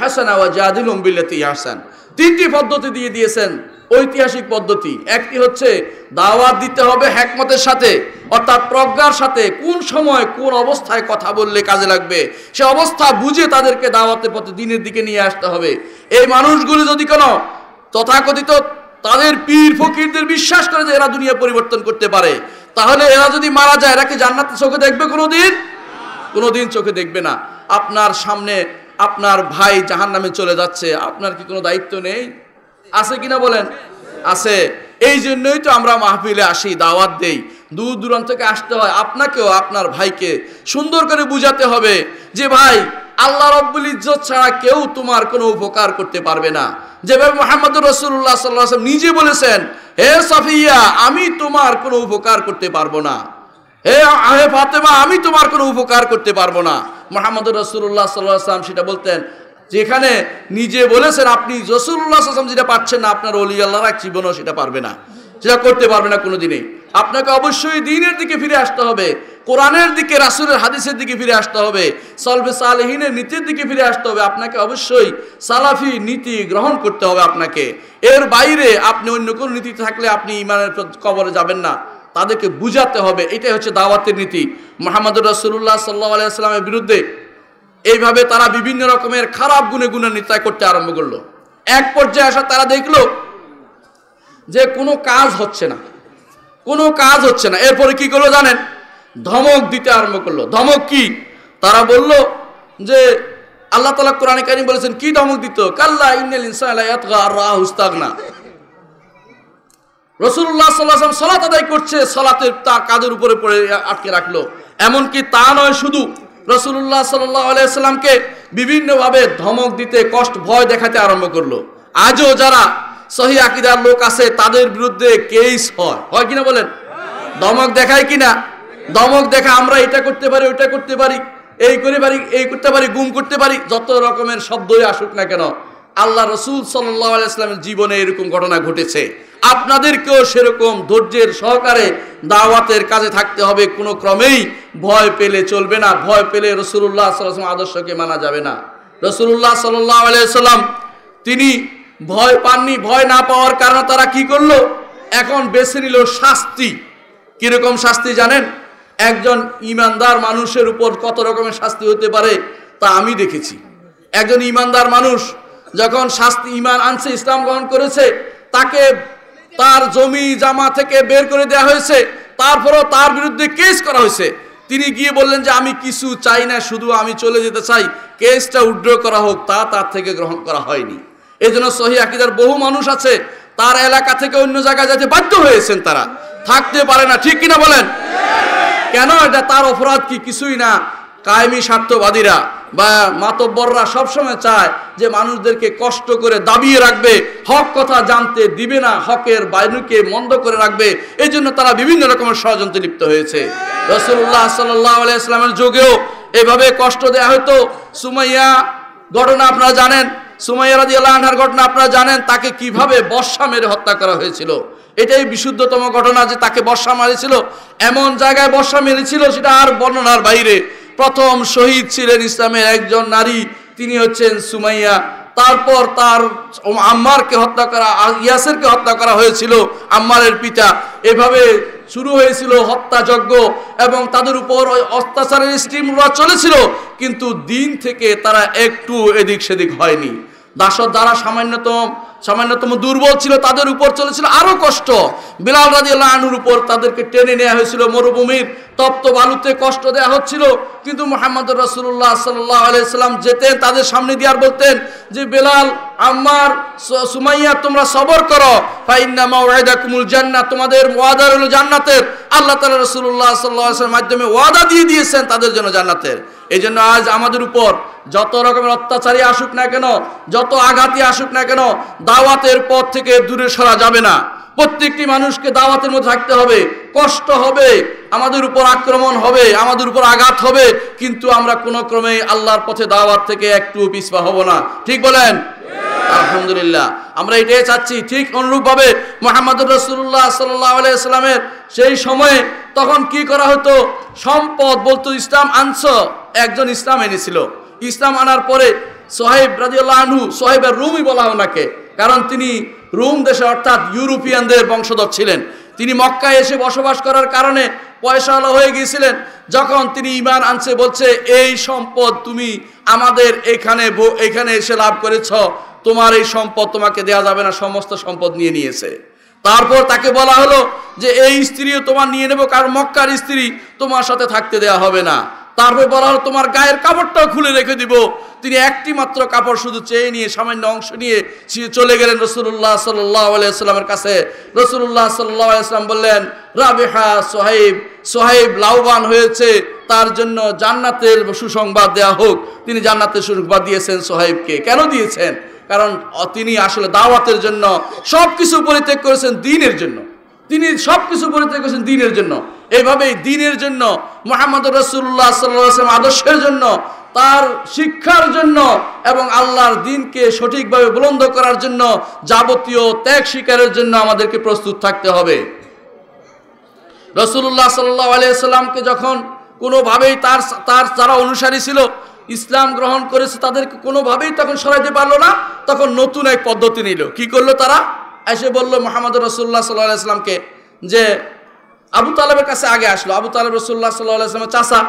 হাসান তিনটি পদ্ধতি দিয়ে দিয়েছেন ঐতিহাসিক পদ্ধতি একটি হচ্ছে দাওয়াত দিতে হবে সাথে অর্থাৎ প্রজ্ঞার সাথে কোন সময় কোন অবস্থায় কথা বললে কাজে লাগবে সে অবস্থা বুঝে তাদেরকে দাওয়াতের পথে দিনের দিকে নিয়ে আসতে হবে এই মানুষগুলি যদি কোনো তথাকথিত তাদের পীর ফকিরদের বিশ্বাস করে যে এরা দুনিয়া পরিবর্তন করতে পারে তাহলে এরা যদি মারা যায় এরা কি জান্নাত চোখে দেখবে কোনোদিন কোনোদিন চোখে দেখবে না আপনার সামনে আপনার ভাই জাহান নামে চলে যাচ্ছে আপনার কি কোনো দায়িত্ব নেই আছে কিনা বলেন আছে এই জন্যই তো আমরা মাহফিলে আসি দাওয়াত দেই দূর দূরান্ত থেকে আসতে হয় আপনাকেও আপনার ভাইকে সুন্দর করে বুঝাতে হবে যে ভাই আল্লাহ রব্বুল ইজ্জত ছাড়া কেউ তোমার কোনো উপকার করতে পারবে না যেভাবে মোহাম্মদ রসুল্লাহ সাল্লাম নিজে বলেছেন হে সাফিয়া আমি তোমার কোনো উপকার করতে পারবো না হে ফাতেমা আমি তোমার কোনো উপকার করতে পারবো না মোহাম্মদ রসুল্লাহ সাল্লাম সেটা বলতেন যেখানে নিজে বলেছেন আপনি রসুল্লাহ সাল্লাম যেটা পাচ্ছেন না আপনার অলি আল্লাহরা জীবনও সেটা পারবে না সেটা করতে পারবে না কোনোদিনই আপনাকে অবশ্যই দিনের দিকে ফিরে আসতে হবে কোরআনের দিকে রাসুলের হাদিসের দিকে ফিরে আসতে হবে সলভে সালহীনের নীতির দিকে ফিরে আসতে হবে আপনাকে অবশ্যই সালাফি নীতি গ্রহণ করতে হবে আপনাকে এর বাইরে আপনি অন্য কোনো নীতি থাকলে আপনি ইমানের কবরে যাবেন না তাদেরকে বুঝাতে হবে এটাই হচ্ছে দাওয়াতের নীতি মোহাম্মদুর রসুল্লাহ সাল্লাহ আলাইসলামের বিরুদ্ধে এইভাবে তারা বিভিন্ন রকমের খারাপ গুণে গুণে নিতায় করতে আরম্ভ করলো এক পর্যায়ে আসা তারা দেখলো যে কোনো কাজ হচ্ছে না কোনো কাজ হচ্ছে না এরপরে কি করলো জানেন ধমক দিতে আরম্ভ করলো ধমক কি তারা বলল যে আল্লাহ তালা কোরআনে কারিম বলেছেন কি ধমক দিত কাল্লা ইন্নাল ইনসানা রসুল্লাহ সাল্লাম সলাত আদায় করছে সলাতে তা কাদের উপরে পড়ে আটকে রাখলো এমনকি তা নয় শুধু রসুল্লাহ সাল্লাহ বিভিন্ন বিভিন্নভাবে ধমক দিতে কষ্ট ভয় দেখাতে আরম্ভ করলো আজও যারা সহি আকিদার লোক আছে তাদের বিরুদ্ধে কেস হয় হয় কিনা বলেন দমক দেখায় কিনা দমক দেখা আমরা এটা করতে পারি ওইটা করতে পারি এই করে পারি এই করতে পারি গুম করতে পারি যত রকমের শব্দই আসুক না কেন আল্লাহ রসুল সাল্লামের জীবনে এরকম ঘটনা ঘটেছে আপনাদেরকেও সেরকম ধৈর্যের সহকারে দাওয়াতের কাজে থাকতে হবে কোনো ক্রমেই ভয় পেলে চলবে না ভয় পেলে রসুল্লাহ আদর্শকে মানা যাবে না রসুল্লাহ সাল্লাহ তিনি ভয় পাননি ভয় না পাওয়ার কারণে তারা কি করলো এখন বেছে নিল শাস্তি কিরকম শাস্তি জানেন একজন ইমানদার মানুষের উপর কত রকমের শাস্তি হতে পারে তা আমি দেখেছি একজন ইমানদার মানুষ যখন শাস্তি ইমান আনছে ইসলাম গ্রহণ করেছে তাকে তার জমি জামা থেকে বের করে দেয়া হয়েছে তারপরও তার বিরুদ্ধে কেস করা হয়েছে তিনি গিয়ে বললেন যে আমি কিছু চাই না শুধু আমি চলে যেতে চাই কেসটা উড্র করা হোক তা তার থেকে গ্রহণ করা হয়নি এই জন্য সহি আকিদার বহু মানুষ আছে তার এলাকা থেকে অন্য জায়গায় যেতে বাধ্য হয়েছেন তারা থাকতে পারে না ঠিক কিনা বলেন কেন এটা তার অপরাধ কি কিছুই না কায়েমি স্বার্থবাদীরা বা মাতব্বররা সবসময় চায় যে মানুষদেরকে কষ্ট করে দাবিয়ে রাখবে হক কথা জানতে দিবে না হকের বাইনুকে মন্দ করে রাখবে এই জন্য তারা বিভিন্ন রকমের ষড়যন্ত্রে লিপ্ত হয়েছে রসুল্লাহ সাল্লাহ আলাইসলামের যুগেও এভাবে কষ্ট দেয়া হতো সুমাইয়া ঘটনা আপনারা জানেন সুমাইয়া রাজি আল্লাহার ঘটনা আপনারা জানেন তাকে কিভাবে বর্ষা মেরে হত্যা করা হয়েছিল এটাই বিশুদ্ধতম ঘটনা যে তাকে বর্ষা মারেছিল এমন জায়গায় বর্ষা মেরেছিল সেটা আর বর্ণনার বাইরে প্রথম শহীদ ছিলেন ইসলামের একজন নারী তিনি হচ্ছেন সুমাইয়া তারপর তার আম্মারকে হত্যা করা ইয়াসেরকে হত্যা করা হয়েছিল আম্মারের পিতা এভাবে শুরু হয়েছিল হত্যাযজ্ঞ এবং তাদের উপর ওই অত্যাচারের স্টিমরা চলেছিল কিন্তু দিন থেকে তারা একটু এদিক সেদিক হয়নি দাসর দ্বারা সামান্যতম সামান্যতম দুর্বল ছিল তাদের উপর চলেছিল আরও কষ্ট বিলাল রাজি আল্লাহ আনুর উপর তাদেরকে টেনে নেওয়া হয়েছিল মরুভূমির তপ্ত বালুতে কষ্ট দেওয়া হচ্ছিল কিন্তু মোহাম্মদ রসুল্লাহ সাল্লাহ যেতেন তাদের সামনে দিয়ে আর বলতেন যে বেলাল আমার সুমাইয়া তোমরা সবর করো ফাইনামাউদাকুমুল তোমাদের ওয়াদার হলো জান্নাতের আল্লাহ তালা রসুল্লাহ সাল্লাহ মাধ্যমে ওয়াদা দিয়ে দিয়েছেন তাদের জন্য জান্নাতের এই জন্য আজ আমাদের উপর যত রকমের অত্যাচারী আসুক না কেন যত আঘাতই আসুক না কেন দাওয়াতের পথ থেকে দূরে সরা যাবে না প্রত্যেকটি মানুষকে দাওয়াতের মধ্যে থাকতে হবে কষ্ট হবে আমাদের উপর আক্রমণ হবে আমাদের উপর আঘাত হবে কিন্তু আমরা কোনো ক্রমে আল্লাহর পথে দাওয়াত থেকে একটু পিছপা হব না ঠিক বলেন আলহামদুলিল্লাহ আমরা এটাই চাচ্ছি ঠিক অনুরূপভাবে মোহাম্মদ রসুল্লাহ সাল্লামের সেই সময়ে তখন কি করা হতো সম্পদ বলতো ইসলাম আনছ একজন ইসলাম এনেছিল ইসলাম আনার পরে সোহেব রাজিউল্লাহ আনহু সোহেবের রুমই বলা ওনাকে কারণ তিনি রুম দেশে অর্থাৎ ইউরোপিয়ানদের বংশধর ছিলেন তিনি মক্কায় এসে বসবাস করার কারণে পয়সাওয়ালা হয়ে গিয়েছিলেন যখন তিনি ইমান আনছে বলছে এই সম্পদ তুমি আমাদের এখানে এখানে এসে লাভ করেছ তোমার এই সম্পদ তোমাকে দেয়া যাবে না সমস্ত সম্পদ নিয়ে নিয়েছে তারপর তাকে বলা হলো যে এই স্ত্রীও তোমার নিয়ে নেব কারণ মক্কার স্ত্রী তোমার সাথে থাকতে দেয়া হবে না তারপরে বলার তোমার গায়ের কাপড়টাও খুলে রেখে দিব তিনি একটি মাত্র কাপড় শুধু চেয়ে নিয়ে সামান্য অংশ নিয়ে চলে গেলেন রসুল্লাহ সাল্লামের কাছে রসুল্লাহ সাল্লাম বললেন রাবেহা সোহেব সোহেব লাভবান হয়েছে তার জন্য জান্নাতের সুসংবাদ দেয়া হোক তিনি জান্নাতের সুসংবাদ দিয়েছেন সোহেবকে কেন দিয়েছেন কারণ তিনি আসলে দাওয়াতের জন্য সব কিছু পরিত্যাগ করেছেন দিনের জন্য তিনি সব কিছু পরিত্যাগ করেছেন দিনের জন্য এইভাবেই দিনের জন্য মোহাম্মদ রসুল্লাহ সাল্লাম আদর্শের জন্য তার শিক্ষার জন্য এবং আল্লাহর দিনকে সঠিকভাবে বুলন্দ করার জন্য যাবতীয় ত্যাগ স্বীকারের জন্য আমাদেরকে প্রস্তুত থাকতে হবে রসুল্লাহ সাল্লাহ আলিয়াল্লামকে যখন কোনোভাবেই তার তার যারা অনুসারী ছিল ইসলাম গ্রহণ করেছে তাদেরকে কোনোভাবেই তখন সরাইতে পারলো না তখন নতুন এক পদ্ধতি নিল কি করলো তারা এসে বলল মোহাম্মদ রসুল্লাহ সাল্লাহ আসলামকে যে আবু তালেবের কাছে আগে আসলো আবু তালেব রসুল্লাহ সাল্লাহ আসলামের চাষা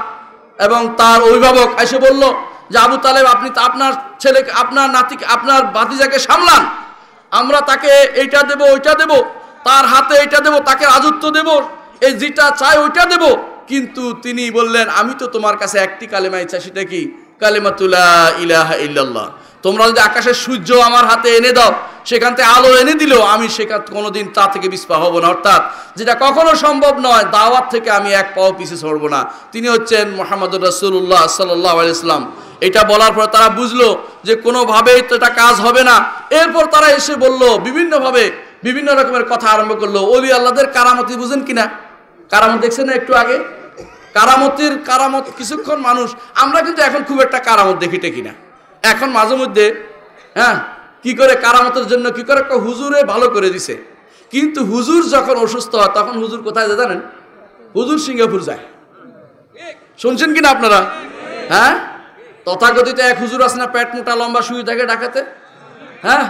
এবং তার অভিভাবক এসে বলল যে আবু তালেব আপনি আপনার ছেলেকে আপনার নাতিকে আপনার বাতিজাকে সামলান আমরা তাকে এইটা দেব ওইটা দেব তার হাতে এটা দেব তাকে রাজত্ব দেব এই যেটা চায় ওইটা দেব কিন্তু তিনি বললেন আমি তো তোমার কাছে একটি কালেমাই চাই সেটা কি কালেমাতুল্লাহ ইলাহা ইল্লাল্লাহ তোমরা যদি আকাশের সূর্য আমার হাতে এনে দাও সেখান থেকে আলো এনে দিলেও আমি সেখান কোনোদিন তা থেকে বিস্পা হব না অর্থাৎ যেটা কখনো সম্ভব নয় দাওয়াত থেকে আমি এক পাও পিছে ছড়বো না তিনি হচ্ছেন মোহাম্মদুর রাসুল্লাহ সাল্লাহ আলাইসলাম এটা বলার পর তারা বুঝলো যে কোনোভাবেই তো এটা কাজ হবে না এরপর তারা এসে বলল বিভিন্নভাবে বিভিন্ন রকমের কথা আরম্ভ করলো অলি আল্লাহদের কারামতি বুঝেন কিনা কারামত দেখছেন না একটু আগে কারামতির কারামত কিছুক্ষণ মানুষ আমরা কিন্তু এখন খুব একটা কারামত দেখি টেকি না এখন মাঝে মধ্যে হ্যাঁ কি করে কারামতের জন্য কি করে একটা হুজুরে ভালো করে দিছে কিন্তু হুজুর যখন অসুস্থ হয় তখন হুজুর কোথায় যায় জানেন হুজুর সিঙ্গাপুর যায় শুনছেন কিনা আপনারা হ্যাঁ তথাকথিত এক হুজুর আছে না প্যাট মোটা লম্বা শুয়ে থাকে ডাকাতে হ্যাঁ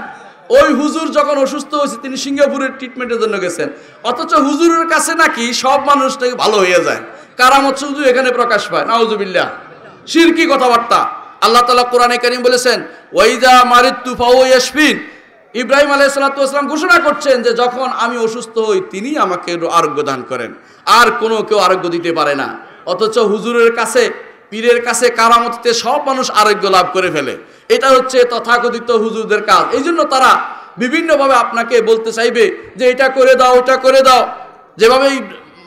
ওই হুজুর যখন অসুস্থ হয়েছে তিনি সিঙ্গাপুরের ট্রিটমেন্টের জন্য গেছেন অথচ হুজুরের কাছে নাকি সব মানুষটাকে ভালো হয়ে যায় কারামত শুধু এখানে প্রকাশ পায় নাউজুবিল্লাহ শিরকি কথাবার্তা আল্লাহ তালা কোরআনে করিম বলেছেন ওয়াইদা মারিত্তু ফাউয়াসফিন ইব্রাহিম আলাই সালাতাম ঘোষণা করছেন যে যখন আমি অসুস্থ হই তিনি আমাকে আরোগ্য দান করেন আর কোনো কেউ আরোগ্য দিতে পারে না অথচ হুজুরের কাছে পীরের কাছে কারামতিতে সব মানুষ আরোগ্য লাভ করে ফেলে এটা হচ্ছে তথাকথিত হুজুরদের কাজ এই জন্য তারা বিভিন্নভাবে আপনাকে বলতে চাইবে যে এটা করে দাও ওটা করে দাও যেভাবে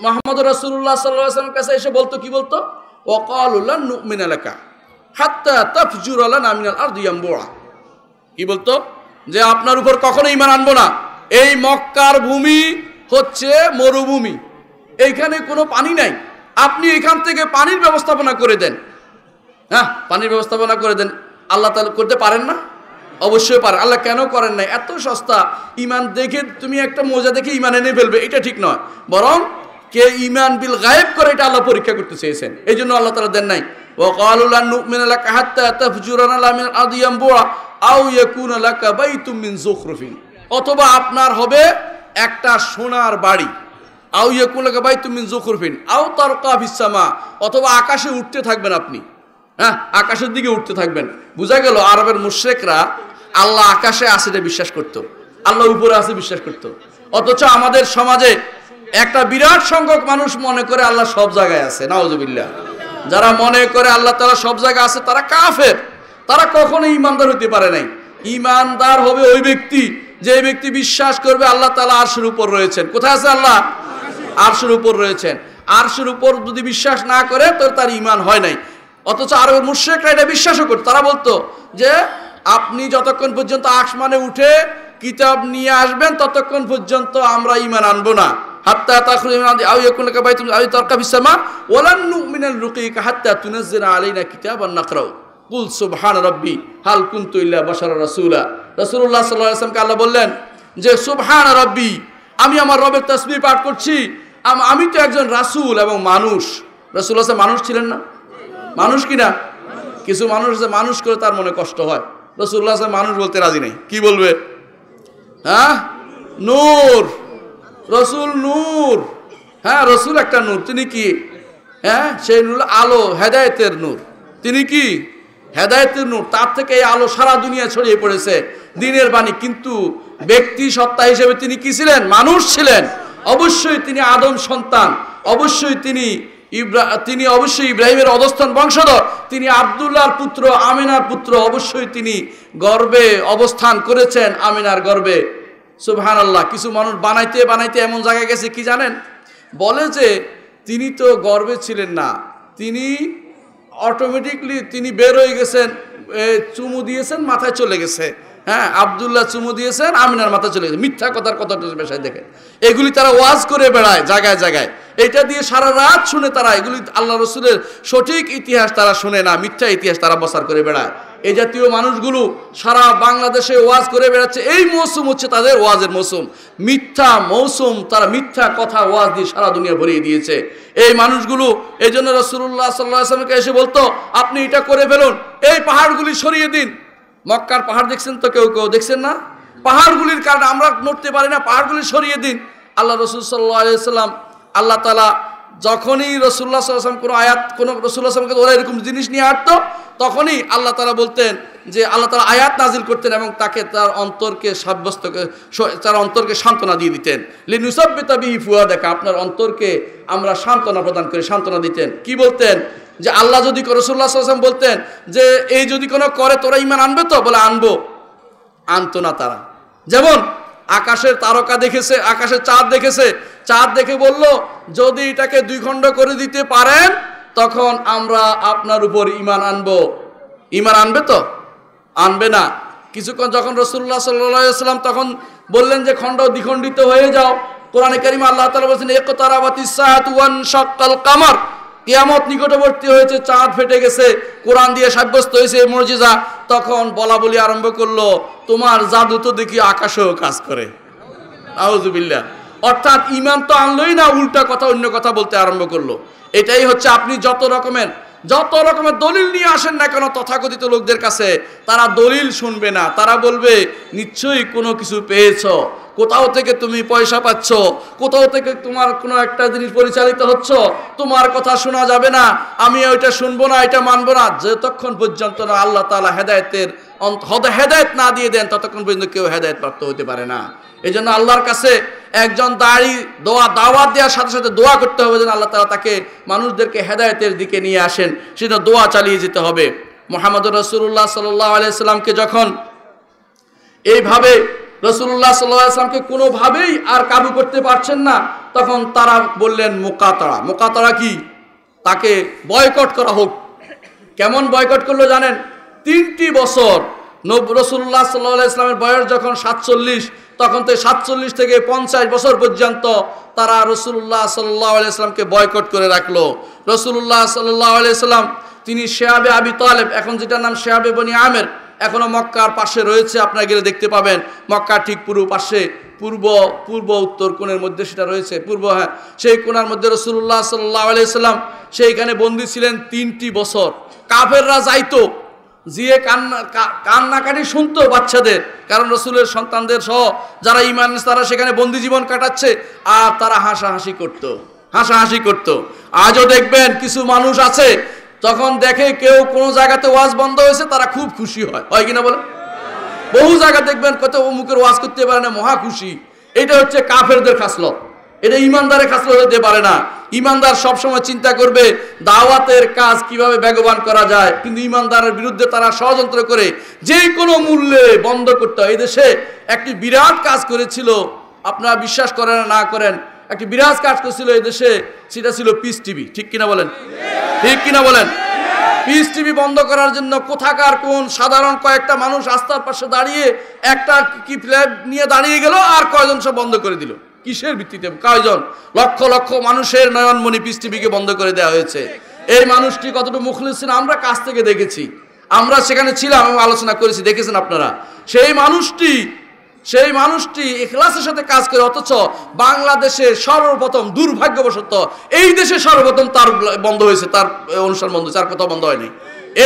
মোহাম্মদ রসুল্লাহ সাল্লাহ কাছে এসে বলতো কি বলতো ওকাল উল্লাহ এলাকা আর কি বলতো যে আপনার উপর কখনো ইমান আনবো না এই মক্কার ভূমি হচ্ছে মরুভূমি এইখানে কোনো পানি নাই আপনি এখান থেকে পানির ব্যবস্থাপনা করে দেন হ্যাঁ পানির ব্যবস্থাপনা করে দেন আল্লাহ তাহলে করতে পারেন না অবশ্যই পারেন আল্লাহ কেন করেন না এত সস্তা ইমান দেখে তুমি একটা মোজা দেখে ইমান এনে ফেলবে এটা ঠিক নয় বরং কে ইমান বিল গায়েব করে এটা আল্লাহ পরীক্ষা করতে চেয়েছেন এই জন্য আল্লাহ তালা দেন নাই অথবা আপনার হবে একটা সোনার বাড়ি অথবা আকাশে উঠতে থাকবেন আপনি হ্যাঁ আকাশের দিকে উঠতে থাকবেন বোঝা গেল আরবের মুশ্রেকরা আল্লাহ আকাশে আছে এটা বিশ্বাস করত আল্লাহ উপরে আছে বিশ্বাস করত অথচ আমাদের সমাজে একটা বিরাট সংখ্যক মানুষ মনে করে আল্লাহ সব জায়গায় আছে নাওজবিল্লা যারা মনে করে আল্লাহ তারা সব জায়গায় আছে তারা কাফের তারা কখনো ইমানদার হতে পারে নাই ইমানদার হবে ওই ব্যক্তি যে ব্যক্তি বিশ্বাস করবে আল্লাহ তালা আরশের উপর রয়েছেন কোথায় আছে আল্লাহ আরশের উপর রয়েছেন আরশের উপর যদি বিশ্বাস না করে তো তার ইমান হয় নাই অথচ আরো মুশ্রেকরা এটা বিশ্বাসও করত তারা বলতো যে আপনি যতক্ষণ পর্যন্ত আসমানে উঠে কিতাব নিয়ে আসবেন ততক্ষণ পর্যন্ত আমরা ইমান আনবো না হাত্তা তাখরুজ মিন আদি আও ইয়াকুনকা বাইতুন আও তারকা বিসামা ওয়ালান নুমিনাল রুকিকা হাত্তা তুনাজ্জিলা আলাইনা কিতাবান নাকরাউ কুল সুবহান রব্বি হাল কুনতু ইল্লা বাশারা রাসূলা রাসূলুল্লাহ সাল্লাল্লাহু আলাইহি ওয়াসাল্লামকে আল্লাহ বললেন যে সুবহান রব্বি আমি আমার রবের তাসবিহ পাঠ করছি আমি তো একজন রাসূল এবং মানুষ রাসূলুল্লাহ মানুষ ছিলেন না মানুষ কি না কিছু মানুষ যে মানুষ করে তার মনে কষ্ট হয় রসুল্লাহ মানুষ বলতে রাজি নেই কি বলবে হ্যাঁ নূর রসুল নূর হ্যাঁ রসুল একটা নূর তিনি কি হ্যাঁ সেই নূর আলো হেদায়তের নূর তিনি কি হেদায়তের নূর তার থেকে এই আলো সারা দুনিয়া ছড়িয়ে পড়েছে দিনের বাণী কিন্তু ব্যক্তি সত্তা হিসেবে তিনি কি ছিলেন মানুষ ছিলেন অবশ্যই তিনি আদম সন্তান অবশ্যই তিনি ইব্রা তিনি অবশ্যই ইব্রাহিমের অবস্থান বংশধর তিনি আবদুল্লার পুত্র আমিনার পুত্র অবশ্যই তিনি গর্বে অবস্থান করেছেন আমিনার গর্বে সুবহান আল্লাহ কিছু মানুষ বানাইতে বানাইতে এমন জায়গায় গেছে কি জানেন বলে যে তিনি তো গর্বে ছিলেন না তিনি অটোমেটিকলি তিনি বের হয়ে গেছেন চুমু দিয়েছেন মাথায় চলে গেছে হ্যাঁ আবদুল্লাহ চুমু দিয়েছেন আমিনার মাথায় চলে গেছে মিথ্যা কথার কথাটা পেশায় দেখে এগুলি তারা ওয়াজ করে বেড়ায় জায়গায় জায়গায় এটা দিয়ে সারা রাত শুনে তারা এগুলি আল্লাহ রসুলের সঠিক ইতিহাস তারা শুনে না মিথ্যা ইতিহাস তারা বসার করে বেড়ায় এই জাতীয় মানুষগুলো সারা বাংলাদেশে ওয়াজ করে বেড়াচ্ছে এই মৌসুম হচ্ছে তাদের ওয়াজের মৌসুম মিথ্যা মৌসুম তারা মিথ্যা কথা ওয়াজ দিয়ে সারা দুনিয়া ভরিয়ে দিয়েছে এই মানুষগুলো এই জন্য রসুল্লাহ সাল্লাহামকে এসে বলতো আপনি এটা করে ফেলুন এই পাহাড়গুলি সরিয়ে দিন মক্কার পাহাড় দেখছেন তো কেউ কেউ দেখছেন না পাহাড়গুলির কারণে আমরা নড়তে পারি না পাহাড়গুলি সরিয়ে দিন আল্লাহ রসুল সাল্লাহ সাল্লাম আল্লাহ তালা যখনই রসুল্লাহ আসলাম কোনো আয়াত কোনো রসুল্লাহ আসলামকে ওরা এরকম জিনিস নিয়ে আসতো তখনই আল্লাহ তারা বলতেন যে আল্লাহ তারা আয়াত নাজিল করতেন এবং তাকে তার অন্তরকে সাব্যস্ত তার অন্তরকে সান্ত্বনা দিয়ে দিতেন লিনুসাবিতাবি ফুয়া দেখা আপনার অন্তরকে আমরা সান্ত্বনা প্রদান করে সান্ত্বনা দিতেন কি বলতেন যে আল্লাহ যদি রসুল্লাহ আসলাম বলতেন যে এই যদি কোনো করে তোরা ইমান আনবে তো বলে আনবো আনতো না তারা যেমন আকাশের তারকা দেখেছে আকাশের চাঁদ দেখেছে চাঁদ দেখে বলল যদি এটাকে দুই খণ্ড করে দিতে পারেন তখন আমরা আপনার উপর ইমান আনব ইমান আনবে তো আনবে না কিছুক্ষণ যখন রসুল্লাহ সাল্লাম তখন বললেন যে খণ্ড দ্বিখণ্ডিত হয়ে যাও কোরআনে কারিমা আল্লাহ তালা বলছেন একতারাবাতি সাহাত ওয়ান সকাল কামার কেয়ামত নিকটবর্তী হয়েছে চাঁদ ফেটে গেছে কোরআন দিয়ে সাব্যস্ত হয়েছে এই মর্জিজা তখন বলা বলি আরম্ভ করলো তোমার জাদু তো দেখি আকাশেও কাজ করে আহজুবিল্লা অর্থাৎ ইমান তো আনলোই না উল্টা কথা অন্য কথা বলতে আরম্ভ করলো এটাই হচ্ছে আপনি যত রকমের যত রকমের দলিল নিয়ে আসেন না কেন তথাকথিত লোকদের কাছে তারা দলিল শুনবে না তারা বলবে নিশ্চয়ই কোনো কিছু পেয়েছ কোথাও থেকে তুমি পয়সা পাচ্ছ কোথাও থেকে তোমার কোনো একটা জিনিস পরিচালিত হচ্ছ তোমার কথা শোনা যাবে না আমি ওইটা শুনবো না এটা মানবো না যতক্ষণ পর্যন্ত না আল্লাহ তালা হেদায়তের হেদায়ত না দিয়ে দেন ততক্ষণ পর্যন্ত কেউ হেদায়ত প্রাপ্ত হতে পারে না এই জন্য আল্লাহর কাছে একজন দাড়ি দোয়া দাওয়াত দেওয়ার সাথে সাথে দোয়া করতে হবে যেন আল্লাহ তালা তাকে মানুষদেরকে হেদায়তের দিকে নিয়ে আসেন সেজন্য দোয়া চালিয়ে যেতে হবে মোহাম্মদ রসুল্লাহ সাল্লাহ আলাইসাল্লামকে যখন এইভাবে রসুল্লাহ সাল্লাহামকে কোনোভাবেই আর কাবু করতে পারছেন না তখন তারা বললেন মোকাতারা মোকাতারা কি তাকে বয়কট করা হোক কেমন বয়কট করলো জানেন তিনটি বছর নব রসুল্লাহ সাল্লাহ ইসলামের বয়স যখন সাতচল্লিশ তখন তো সাতচল্লিশ থেকে পঞ্চাশ বছর পর্যন্ত তারা রসুল্লাহ সাল্লাহ ইসলামকে বয়কট করে রাখলো রসুল্লাহ সাল্লাহ ইসলাম তিনি শেয়াবে আবি তালেব এখন যেটা নাম শেয়াবে বনি আমের এখনও মক্কার পাশে রয়েছে আপনারা গেলে দেখতে পাবেন মক্কার ঠিক পুরো পাশে পূর্ব পূর্ব উত্তর কোণের মধ্যে সেটা রয়েছে পূর্ব হ্যাঁ সেই কোণার মধ্যে রসুল্লাহ সাল্লাহ আলাইসাল্লাম সেইখানে বন্দী ছিলেন তিনটি বছর কাফেররা যাইতো জিয়ে কান্না কান্নাকাটি শুনতো বাচ্চাদের কারণ রসুলের সন্তানদের সহ যারা ইমান তারা সেখানে বন্দি জীবন কাটাচ্ছে আর তারা হাসাহাসি করত। হাসাহাসি করত। আজও দেখবেন কিছু মানুষ আছে তখন দেখে কেউ কোনো জায়গাতে ওয়াজ বন্ধ হয়েছে তারা খুব খুশি হয় হয় কিনা বলে বহু জায়গা দেখবেন কত মুখের ওয়াজ করতে পারে না মহা খুশি এটা হচ্ছে কাফেরদের খাসলত এটা ইমানদারের কাছে হতে পারে না ইমানদার সবসময় চিন্তা করবে দাওয়াতের কাজ কিভাবে বেগবান করা যায় কিন্তু ইমানদারের বিরুদ্ধে তারা ষড়যন্ত্র করে যে কোনো মূল্যে বন্ধ করতে হয় দেশে একটি বিরাট কাজ করেছিল আপনারা বিশ্বাস করেন না করেন একটি বিরাট কাজ করেছিল দেশে সেটা ছিল পিস টিভি ঠিক কিনা বলেন ঠিক কিনা বলেন পিস টিভি বন্ধ করার জন্য কোথাকার কোন সাধারণ কয়েকটা মানুষ রাস্তার পাশে দাঁড়িয়ে একটা কি ফ্ল্যাগ নিয়ে দাঁড়িয়ে গেল আর কয়জন সব বন্ধ করে দিল কিসের ভিত্তিতে কয়জন লক্ষ লক্ষ মানুষের নয়নমণি পিস বন্ধ করে দেওয়া হয়েছে এই মানুষটি কতটুকু মুখলিস ছিল আমরা কাছ থেকে দেখেছি আমরা সেখানে ছিলাম এবং আলোচনা করেছি দেখেছেন আপনারা সেই মানুষটি সেই মানুষটি এখলাসের সাথে কাজ করে অথচ বাংলাদেশে সর্বপ্রথম দুর্ভাগ্যবশত এই দেশে সর্বপ্রথম তার বন্ধ হয়েছে তার অনুষ্ঠান বন্ধ হয়েছে আর কোথাও বন্ধ হয়নি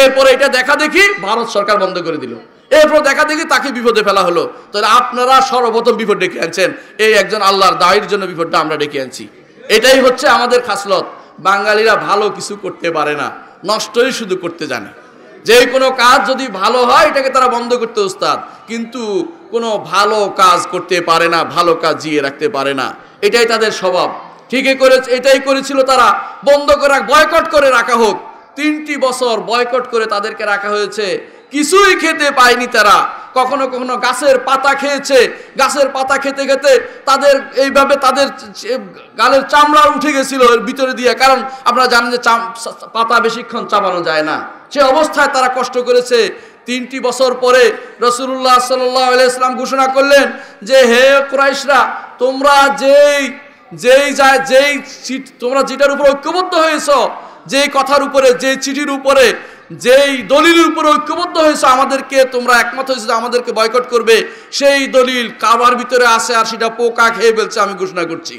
এরপরে এটা দেখা দেখি ভারত সরকার বন্ধ করে দিল এরপর দেখা দেখি তাকে বিপদে ফেলা হলো তাহলে আপনারা সর্বপ্রথম বিপদ ডেকে আনছেন এই একজন আল্লাহর দায়ের জন্য বিপদটা আমরা ডেকে আনছি এটাই হচ্ছে আমাদের খাসলত বাঙালিরা ভালো কিছু করতে পারে না নষ্টই শুধু করতে জানে যে কোনো কাজ যদি ভালো হয় এটাকে তারা বন্ধ করতে উস্তাদ কিন্তু কোনো ভালো কাজ করতে পারে না ভালো কাজ জিয়ে রাখতে পারে না এটাই তাদের স্বভাব ঠিকই করে এটাই করেছিল তারা বন্ধ করে বয়কট করে রাখা হোক তিনটি বছর বয়কট করে তাদেরকে রাখা হয়েছে কিছুই খেতে পায়নি তারা কখনো কখনো গাছের পাতা খেয়েছে গাছের পাতা খেতে খেতে তাদের এইভাবে তাদের গালের চামড়া উঠে গেছিল ভিতরে দিয়ে কারণ আপনারা জানেন যে পাতা বেশিক্ষণ চাবানো যায় না সে অবস্থায় তারা কষ্ট করেছে তিনটি বছর পরে রসুল্লাহ সাল্লাম ঘোষণা করলেন যে হে ক্রাইশরা তোমরা যেই যেই যায় যেই চিট তোমরা যেটার উপর ঐক্যবদ্ধ হয়েছ যেই কথার উপরে যেই চিঠির উপরে যেই দলিলের উপরে ঐক্যবদ্ধ হয়েছে আমাদেরকে তোমরা একমত হয়েছে আমাদেরকে বয়কট করবে সেই দলিল কাবার ভিতরে আছে আর সেটা পোকা খেয়ে ফেলছে আমি ঘোষণা করছি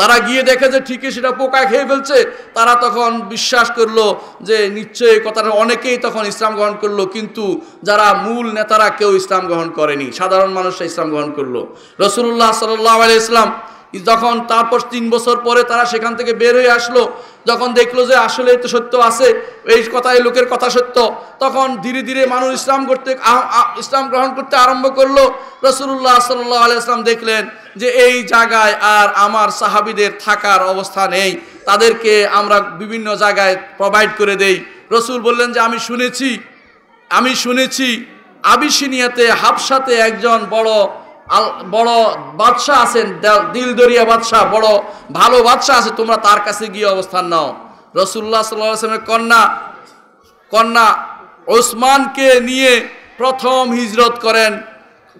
তারা গিয়ে দেখে যে ঠিকই সেটা পোকা খেয়ে ফেলছে তারা তখন বিশ্বাস করলো যে নিশ্চয়ই কথাটা অনেকেই তখন ইসলাম গ্রহণ করলো কিন্তু যারা মূল নেতারা কেউ ইসলাম গ্রহণ করেনি সাধারণ মানুষরা ইসলাম গ্রহণ করলো রসুল্লাহ সাল্লাহ ইসলাম যখন তারপর তিন বছর পরে তারা সেখান থেকে বের হয়ে আসলো যখন দেখলো যে আসলে তো সত্য আছে এই কথা এই লোকের কথা সত্য তখন ধীরে ধীরে মানুষ ইসলাম করতে ইসলাম গ্রহণ করতে আরম্ভ করলো রসুল্লাহ সাল্লাহ আলাইসলাম দেখলেন যে এই জায়গায় আর আমার সাহাবিদের থাকার অবস্থা নেই তাদেরকে আমরা বিভিন্ন জায়গায় প্রোভাইড করে দেই রসুল বললেন যে আমি শুনেছি আমি শুনেছি আবিসিনিয়াতে হাফসাতে একজন বড় বড় বাদশাহ আছেন দিল দরিয়া বাদশাহ বড় ভালো বাদশাহ আছে তোমরা তার কাছে গিয়ে অবস্থান নাও রসুল্লাহ সাল্লামের কন্যা কন্যা ওসমানকে নিয়ে প্রথম হিজরত করেন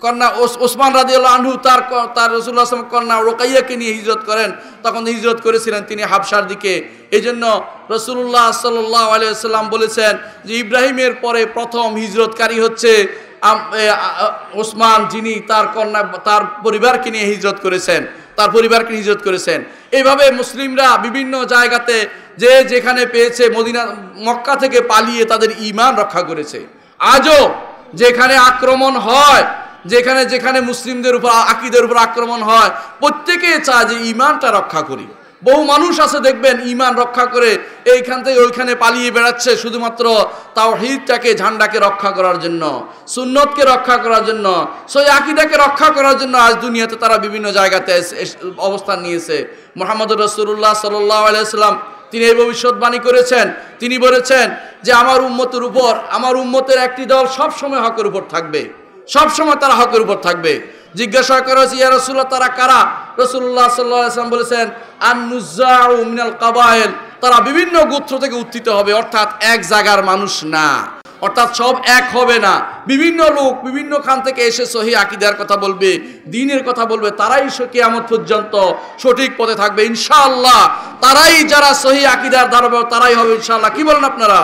কন্যা ওসমান রাজিউল আনহু তার তার রসুল্লাহ আসলামের কন্যা রোকাইয়াকে নিয়ে হিজরত করেন তখন হিজরত করেছিলেন তিনি হাফসার দিকে এই জন্য রসুল্লাহ সাল্লাহ আলিয়াল্লাম বলেছেন যে ইব্রাহিমের পরে প্রথম হিজরতকারী হচ্ছে ওসমান যিনি তার কন্যা তার পরিবারকে নিয়ে হিজরত করেছেন তার পরিবারকে হিজরত করেছেন এইভাবে মুসলিমরা বিভিন্ন জায়গাতে যে যেখানে পেয়েছে মদিনা মক্কা থেকে পালিয়ে তাদের ইমান রক্ষা করেছে আজও যেখানে আক্রমণ হয় যেখানে যেখানে মুসলিমদের উপর আকিদের উপর আক্রমণ হয় প্রত্যেকে চায় যে ইমানটা রক্ষা করি বহু মানুষ আছে দেখবেন ইমান রক্ষা করে এইখান থেকে ওইখানে পালিয়ে বেড়াচ্ছে শুধুমাত্র তাও তাওহিদটাকে ঝান্ডাকে রক্ষা করার জন্য সুন্নতকে রক্ষা করার জন্য সই আকিদাকে রক্ষা করার জন্য আজ দুনিয়াতে তারা বিভিন্ন জায়গাতে অবস্থান নিয়েছে মোহাম্মদ রসুল্লাহ সাল্লাহ আলাইসাল্লাম তিনি এই ভবিষ্যৎবাণী করেছেন তিনি বলেছেন যে আমার উম্মতের উপর আমার উম্মতের একটি দল সবসময় হকের উপর থাকবে সবসময় তারা হকের উপর থাকবে জিজ্ঞাসা করা হয়েছে ইয়া রসুল্লাহ তারা কারা রসুল্লাহ সাল্লাম বলেছেন আন্নুজাউ মিনাল কাবায়েল তারা বিভিন্ন গোত্র থেকে উত্থিত হবে অর্থাৎ এক জায়গার মানুষ না অর্থাৎ সব এক হবে না বিভিন্ন লোক বিভিন্ন খান থেকে এসে সহি আকিদার কথা বলবে দিনের কথা বলবে তারাই কেয়ামত পর্যন্ত সঠিক পথে থাকবে ইনশাআল্লাহ তারাই যারা সহি আকিদার ধারাবে তারাই হবে ইনশাআল্লাহ কি বলেন আপনারা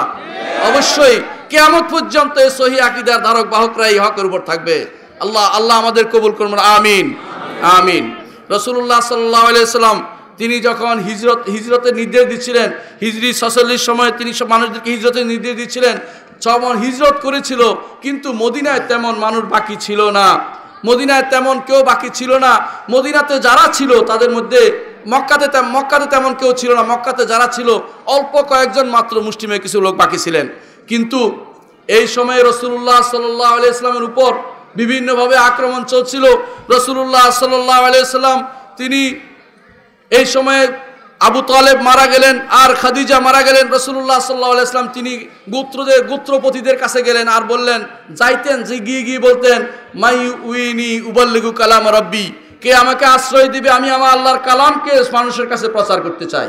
অবশ্যই কেয়ামত পর্যন্ত সহি আকিদার ধারক বাহকরাই হকের উপর থাকবে আল্লাহ আল্লাহ আমাদের কবুল করবেন আমিন আমিন রসুল্লাহ সাল্লাম তিনি যখন হিজরত হিজরতের নির্দেশ দিচ্ছিলেন হিজরি সচল্লিশ সময়ে তিনি সব মানুষদেরকে হিজরতের নির্দেশ দিচ্ছিলেন যেমন হিজরত করেছিল কিন্তু মদিনায় তেমন মানুষ বাকি ছিল না মদিনায় তেমন কেউ বাকি ছিল না মদিনাতে যারা ছিল তাদের মধ্যে মক্কাতে মক্কাতে তেমন কেউ ছিল না মক্কাতে যারা ছিল অল্প কয়েকজন মাত্র মুষ্টিমে কিছু লোক বাকি ছিলেন কিন্তু এই সময়ে রসুল্লাহ সাল্লাহ আলিয়া ইসলামের উপর বিভিন্নভাবে আক্রমণ চলছিল রসুল্লাহ সাল্লাহ আলিয়াল্লাম তিনি এই সময়ে আবু তালেব মারা গেলেন আর খাদিজা মারা গেলেন রসুল্লাহ সাল্লাহ তিনি গুত্রদের গুত্রপতিদের কাছে গেলেন আর বললেন যাইতেন যে গিয়ে গিয়ে বলতেন মাই উইনি উবল্লিগু কালাম রব্বি কে আমাকে আশ্রয় দিবে আমি আমার আল্লাহর কালামকে মানুষের কাছে প্রচার করতে চাই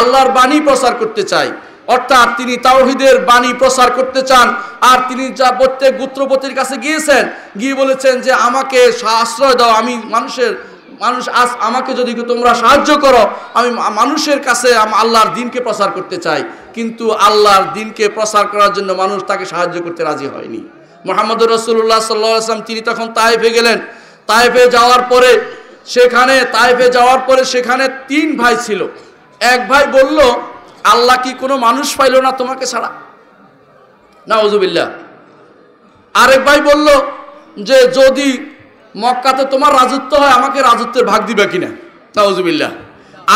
আল্লাহর বাণী প্রচার করতে চাই অর্থাৎ তিনি তাওহিদের বাণী প্রচার করতে চান আর তিনি যা প্রত্যেক গুত্রপতির কাছে গিয়েছেন গিয়ে বলেছেন যে আমাকে আশ্রয় দাও আমি মানুষের মানুষ আজ আমাকে যদি তোমরা সাহায্য করো আমি মানুষের কাছে আল্লাহর দিনকে প্রচার করতে চাই কিন্তু আল্লাহর দিনকে প্রচার করার জন্য মানুষ তাকে সাহায্য করতে রাজি হয়নি মোহাম্মদ রসুল্লাহ সাল্লাম তিনি তখন তাইফে গেলেন তাইফে যাওয়ার পরে সেখানে তাইফে যাওয়ার পরে সেখানে তিন ভাই ছিল এক ভাই বলল আল্লাহ কি কোনো মানুষ পাইল না তোমাকে ছাড়া না ওজুবিল্লা আরেক ভাই বলল যে যদি মক্কাতে তোমার রাজত্ব হয় আমাকে রাজত্বের ভাগ দিবে কিনা না ওজুবিল্লা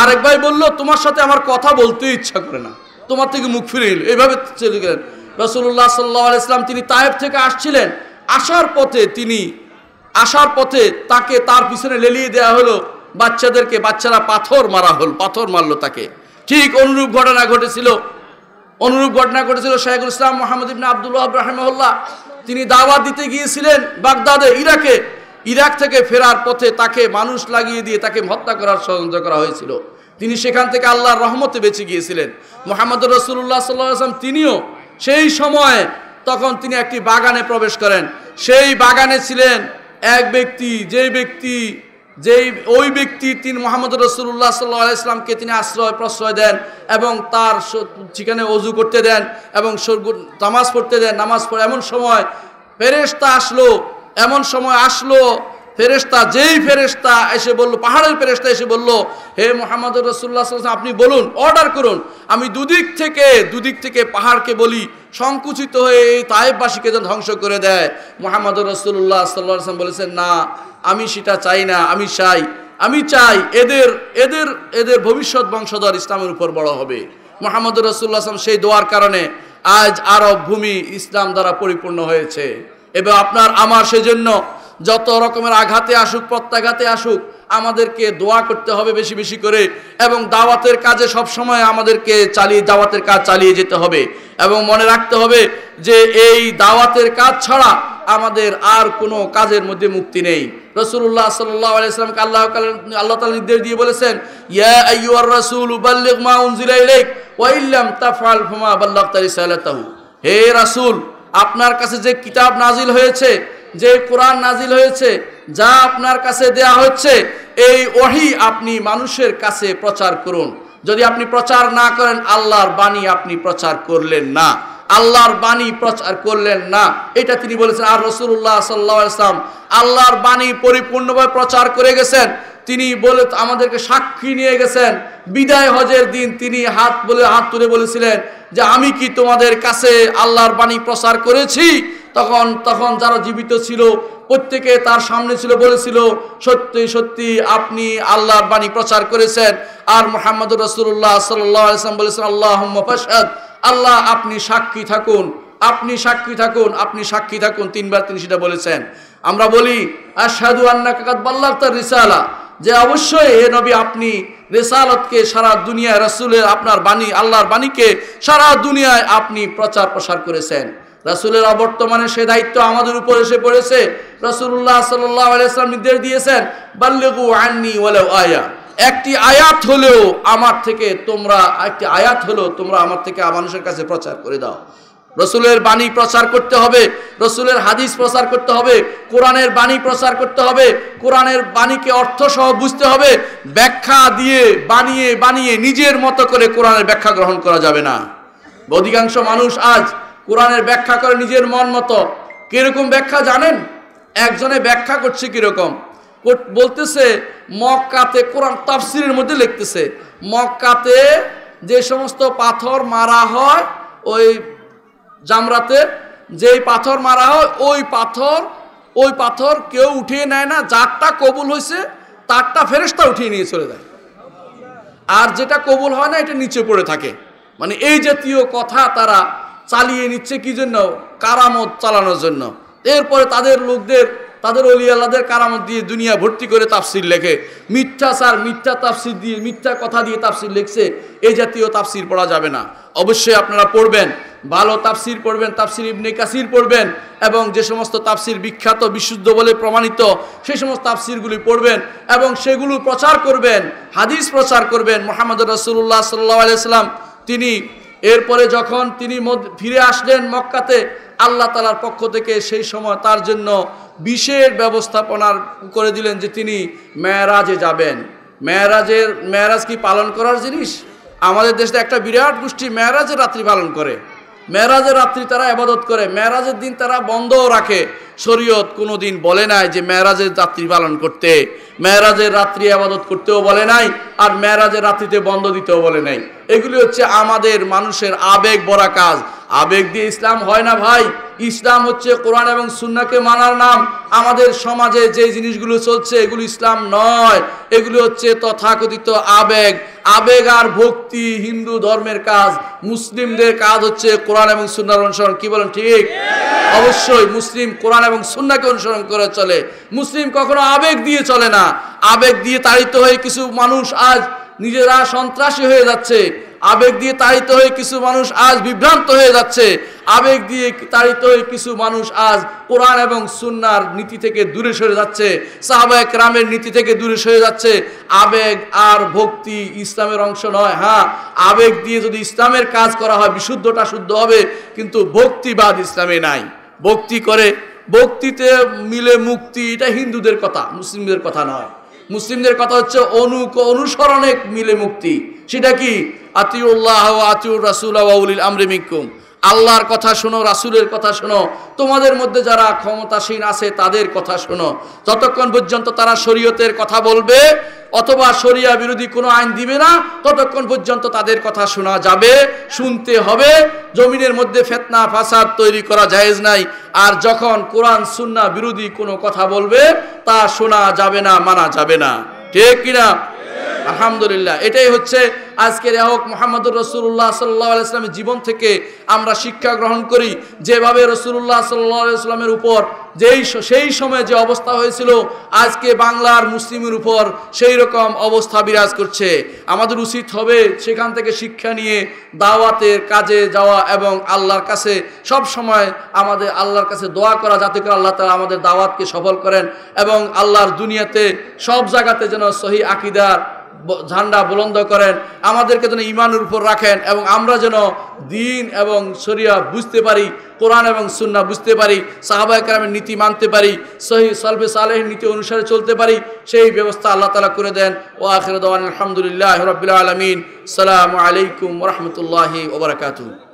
আরেক ভাই বলল তোমার সাথে আমার কথা বলতে ইচ্ছা করে না তোমার থেকে মুখ ফিরে এলো এইভাবে চলে গেলেন রসুল্লাহ সাল্লাহ ইসলাম তিনি তায়েব থেকে আসছিলেন আসার পথে তিনি আসার পথে তাকে তার পিছনে লেলিয়ে দেয়া হলো বাচ্চাদেরকে বাচ্চারা পাথর মারা হল পাথর মারলো তাকে ঠিক অনুরূপ ঘটনা ঘটেছিল অনুরূপ ঘটনা ঘটেছিল শাহেকুল ইসলাম মোহাম্মদ ইবনা আবদুল্লাহ রাহমহল্লা তিনি দাওয়াত দিতে গিয়েছিলেন বাগদাদে ইরাকে ইরাক থেকে ফেরার পথে তাকে মানুষ লাগিয়ে দিয়ে তাকে হত্যা করার ষড়যন্ত্র করা হয়েছিল তিনি সেখান থেকে আল্লাহর রহমতে বেঁচে গিয়েছিলেন মোহাম্মদ রসুল্লাহ আসলাম তিনিও সেই সময়ে তখন তিনি একটি বাগানে প্রবেশ করেন সেই বাগানে ছিলেন এক ব্যক্তি যে ব্যক্তি যে ওই ব্যক্তি তিনি মোহাম্মদ রসুল্লাহ সাল্লাহ ইসলামকে তিনি আশ্রয় প্রশ্রয় দেন এবং তার সেখানে অজু করতে দেন এবং নামাজ পড়তে দেন নামাজ পড়ে এমন সময় ফেরেস্তা আসলো এমন সময় আসলো ফেরেস্তা যেই ফেরেস্তা এসে বলল পাহাড়ের ফেরেস্তা এসে বলল হে মোহাম্মদ রসুল্লাহ আপনি বলুন অর্ডার করুন আমি দুদিক থেকে দুদিক থেকে পাহাড়কে বলি সংকুচিত হয়ে এই তাইবাসীকে যেন ধ্বংস করে দেয় মোহাম্মদ রসুল্লাহ সাল্লাহ বলেছেন না আমি সেটা চাই না আমি চাই আমি চাই এদের এদের এদের ভবিষ্যৎ বংশধর ইসলামের উপর বড় হবে মোহাম্মদ রসুল্লাহ আসলাম সেই দোয়ার কারণে আজ আরব ভূমি ইসলাম দ্বারা পরিপূর্ণ হয়েছে এবং আপনার আমার সেজন্য যত রকমের আঘাতে আসুক প্রত্যাঘাতে আসুক আমাদেরকে দোয়া করতে হবে বেশি বেশি করে এবং দাওয়াতের কাজে সব সময় আমাদেরকে চালিয়ে দাওয়াতের কাজ চালিয়ে যেতে হবে এবং মনে রাখতে হবে যে এই দাওয়াতের কাজ ছাড়া আমাদের আর কোনো কাজের মধ্যে মুক্তি নেই রসুল্লাহ সাল্লাহ আল্লাহ আল্লাহ তালা নির্দেশ দিয়ে বলেছেন রসুল হে রাসুল আপনার কাছে যে কিতাব নাজিল হয়েছে যে কোরআন নাজিল হয়েছে যা আপনার কাছে দেয়া হচ্ছে এই ওহি আপনি মানুষের কাছে প্রচার করুন যদি আপনি প্রচার না করেন আল্লাহর বাণী আপনি প্রচার করলেন না আল্লাহর বাণী প্রচার করলেন না এটা তিনি বলেছেন আর রসুল্লাহ সাল্লাহ ইসলাম আল্লাহর বাণী পরিপূর্ণভাবে প্রচার করে গেছেন তিনি বলে আমাদেরকে সাক্ষী নিয়ে গেছেন বিদায় হজের দিন তিনি হাত বলে হাত তুলে বলেছিলেন যে আমি কি তোমাদের কাছে আল্লাহর বাণী প্রচার করেছি তখন তখন যারা জীবিত ছিল প্রত্যেকে তার সামনে ছিল বলেছিল সত্যি সত্যি আপনি আল্লাহর বাণী প্রচার করেছেন আর মোহাম্মদ রসুল্লাহ সাল্লাম বলেছেন আল্লাহ ফাসাদ আল্লাহ আপনি সাক্ষী থাকুন আপনি সাক্ষী থাকুন আপনি সাক্ষী থাকুন তিনবার তিনি সেটা বলেছেন আমরা বলি সাধু আন্না কাকাত বাল্লাহ তার রিসালা যে অবশ্যই এ নবী আপনি রেসালতকে সারা দুনিয়ায় রসুলের আপনার বাণী আল্লাহর বাণীকে সারা দুনিয়ায় আপনি প্রচার প্রসার করেছেন রাসুলের অবর্তমানে সে দায়িত্ব আমাদের উপর এসে পড়েছে রাসুল্লাহ সাল্লাম নির্দেশ দিয়েছেন বাল্যগু আননি বলে আয়া একটি আয়াত হলেও আমার থেকে তোমরা একটি আয়াত হলেও তোমরা আমার থেকে মানুষের কাছে প্রচার করে দাও রসুলের বাণী প্রচার করতে হবে রসুলের হাদিস প্রচার করতে হবে কোরআনের বাণী প্রচার করতে হবে কোরআনের বাণীকে অর্থ সহ বুঝতে হবে ব্যাখ্যা দিয়ে বানিয়ে বানিয়ে নিজের মতো করে কোরআনের ব্যাখ্যা গ্রহণ করা যাবে না অধিকাংশ মানুষ আজ কোরআনের ব্যাখ্যা করে নিজের মন মতো কীরকম ব্যাখ্যা জানেন একজনে ব্যাখ্যা করছে কীরকম বলতেছে মক্কাতে কোরআন তাফসিরের মধ্যে লিখতেছে মক্কাতে যে সমস্ত পাথর মারা হয় ওই জামরাতে যেই পাথর মারা হয় ওই পাথর ওই পাথর কেউ উঠিয়ে নেয় না যারটা কবুল হয়েছে তারটা ফেরেস্তা উঠিয়ে নিয়ে চলে যায় আর যেটা কবুল হয় না এটা নিচে পড়ে থাকে মানে এই জাতীয় কথা তারা চালিয়ে নিচ্ছে কি জন্য কারামত চালানোর জন্য এরপরে তাদের লোকদের তাদের অলি আল্লাদের কারামত দিয়ে দুনিয়া ভর্তি করে তাফসির লেখে মিথ্যা সার মিথ্যা তাফসির দিয়ে মিথ্যা কথা দিয়ে তাফসির লেখছে এই জাতীয় তাফসির পড়া যাবে না অবশ্যই আপনারা পড়বেন ভালো তাফসির পড়বেন তাফসির ইবনে কাসির পড়বেন এবং যে সমস্ত তাফসির বিখ্যাত বিশুদ্ধ বলে প্রমাণিত সেই সমস্ত তাফসিরগুলি পড়বেন এবং সেগুলো প্রচার করবেন হাদিস প্রচার করবেন মোহাম্মদ রসুল্লাহ সাল্লাহ আলিয়া তিনি এরপরে যখন তিনি ফিরে আসলেন মক্কাতে আল্লাহ তালার পক্ষ থেকে সেই সময় তার জন্য বিশেষ ব্যবস্থাপনার করে দিলেন যে তিনি মেয়ারাজে যাবেন মেয়ারাজের মেয়ারাজ কি পালন করার জিনিস আমাদের দেশে একটা বিরাট গোষ্ঠী মেয়ারাজের রাত্রি পালন করে মেয়ারাজের রাত্রি তারা আবাদত করে মেয়ারাজের দিন তারা বন্ধও রাখে শরীয়ত কোনো দিন বলে নাই যে মেয়ারাজের রাত্রি পালন করতে মেয়ারাজের রাত্রি আবাদত করতেও বলে নাই আর মেয়ারাজের রাত্রিতে বন্ধ দিতেও বলে নাই এগুলি হচ্ছে আমাদের মানুষের আবেগ বড়া কাজ আবেগ দিয়ে ইসলাম হয় না ভাই ইসলাম হচ্ছে কোরআন এবং সুন্নাকে মানার নাম আমাদের সমাজে যে জিনিসগুলো চলছে এগুলো ইসলাম নয় এগুলি হচ্ছে তথাকথিত আবেগ আবেগ আর ভক্তি হিন্দু ধর্মের কাজ মুসলিমদের কাজ হচ্ছে কোরআন এবং সুন্নার অনুসরণ কি বলেন ঠিক অবশ্যই মুসলিম কোরআন এবং সুন্নাকে অনুসরণ করে চলে মুসলিম কখনো আবেগ দিয়ে চলে না আবেগ দিয়ে তাড়িত হয়ে কিছু মানুষ আজ নিজেরা সন্ত্রাসী হয়ে যাচ্ছে আবেগ দিয়ে তাড়িত হয়ে কিছু মানুষ আজ বিভ্রান্ত হয়ে যাচ্ছে আবেগ দিয়ে তাড়িত হয়ে কিছু মানুষ আজ কোরআন এবং সুন্নার নীতি থেকে দূরে সরে যাচ্ছে সাহবায়ক রামের নীতি থেকে দূরে সরে যাচ্ছে আবেগ আর ভক্তি ইসলামের অংশ নয় হ্যাঁ আবেগ দিয়ে যদি ইসলামের কাজ করা হয় বিশুদ্ধটা শুদ্ধ হবে কিন্তু ভক্তিবাদ ইসলামে নাই ভক্তি করে ভক্তিতে মিলে মুক্তি এটা হিন্দুদের কথা মুসলিমদের কথা নয় মুসলিমদের কথা হচ্ছে অনু অনুসরণে মিলে মুক্তি সেটা কি আতিউল্লাহ আতিউর রাসুল আউলিল আমরে মিকুম আল্লাহর কথা শোনো রাসুলের কথা শোনো তোমাদের মধ্যে যারা ক্ষমতাসীন আছে তাদের কথা শোনো ততক্ষণ পর্যন্ত তারা শরীয়তের কথা বলবে অথবা শরিয়া বিরোধী কোনো আইন দিবে না ততক্ষণ পর্যন্ত তাদের কথা শোনা যাবে শুনতে হবে জমিনের মধ্যে ফেতনা ফাসাদ তৈরি করা জায়েজ নাই আর যখন কোরআন সুন্না বিরোধী কোনো কথা বলবে তা শোনা যাবে না মানা যাবে না ঠিক কিনা আলহামদুলিল্লাহ এটাই হচ্ছে আজকের হোক মোহাম্মদুর রসুল্লাহ সাল্লা ইসলামের জীবন থেকে আমরা শিক্ষা গ্রহণ করি যেভাবে রসুল্লাহ সাল্লা ইসলামের উপর যেই সেই সময়ে যে অবস্থা হয়েছিল আজকে বাংলার মুসলিমের উপর সেই রকম অবস্থা বিরাজ করছে আমাদের উচিত হবে সেখান থেকে শিক্ষা নিয়ে দাওয়াতের কাজে যাওয়া এবং আল্লাহর কাছে সব সময় আমাদের আল্লাহর কাছে দোয়া করা যাতে করে আল্লাহ তালা আমাদের দাওয়াতকে সফল করেন এবং আল্লাহর দুনিয়াতে সব জায়গাতে যেন সহি আকিদার ঝান্ডা বুলন্দ করেন আমাদেরকে যেন ইমানের উপর রাখেন এবং আমরা যেন দিন এবং শরিয়া বুঝতে পারি কোরআন এবং সুন্না বুঝতে পারি সাহাবা একরামের নীতি মানতে পারি সহি সলফে সালেহের নীতি অনুসারে চলতে পারি সেই ব্যবস্থা আল্লাহ তালা করে দেন ও আখির আলহামদুলিল্লাহ রবিলাম আলমিন সালামু আলাইকুম রহমতুল্লাহি ওবরাকাতু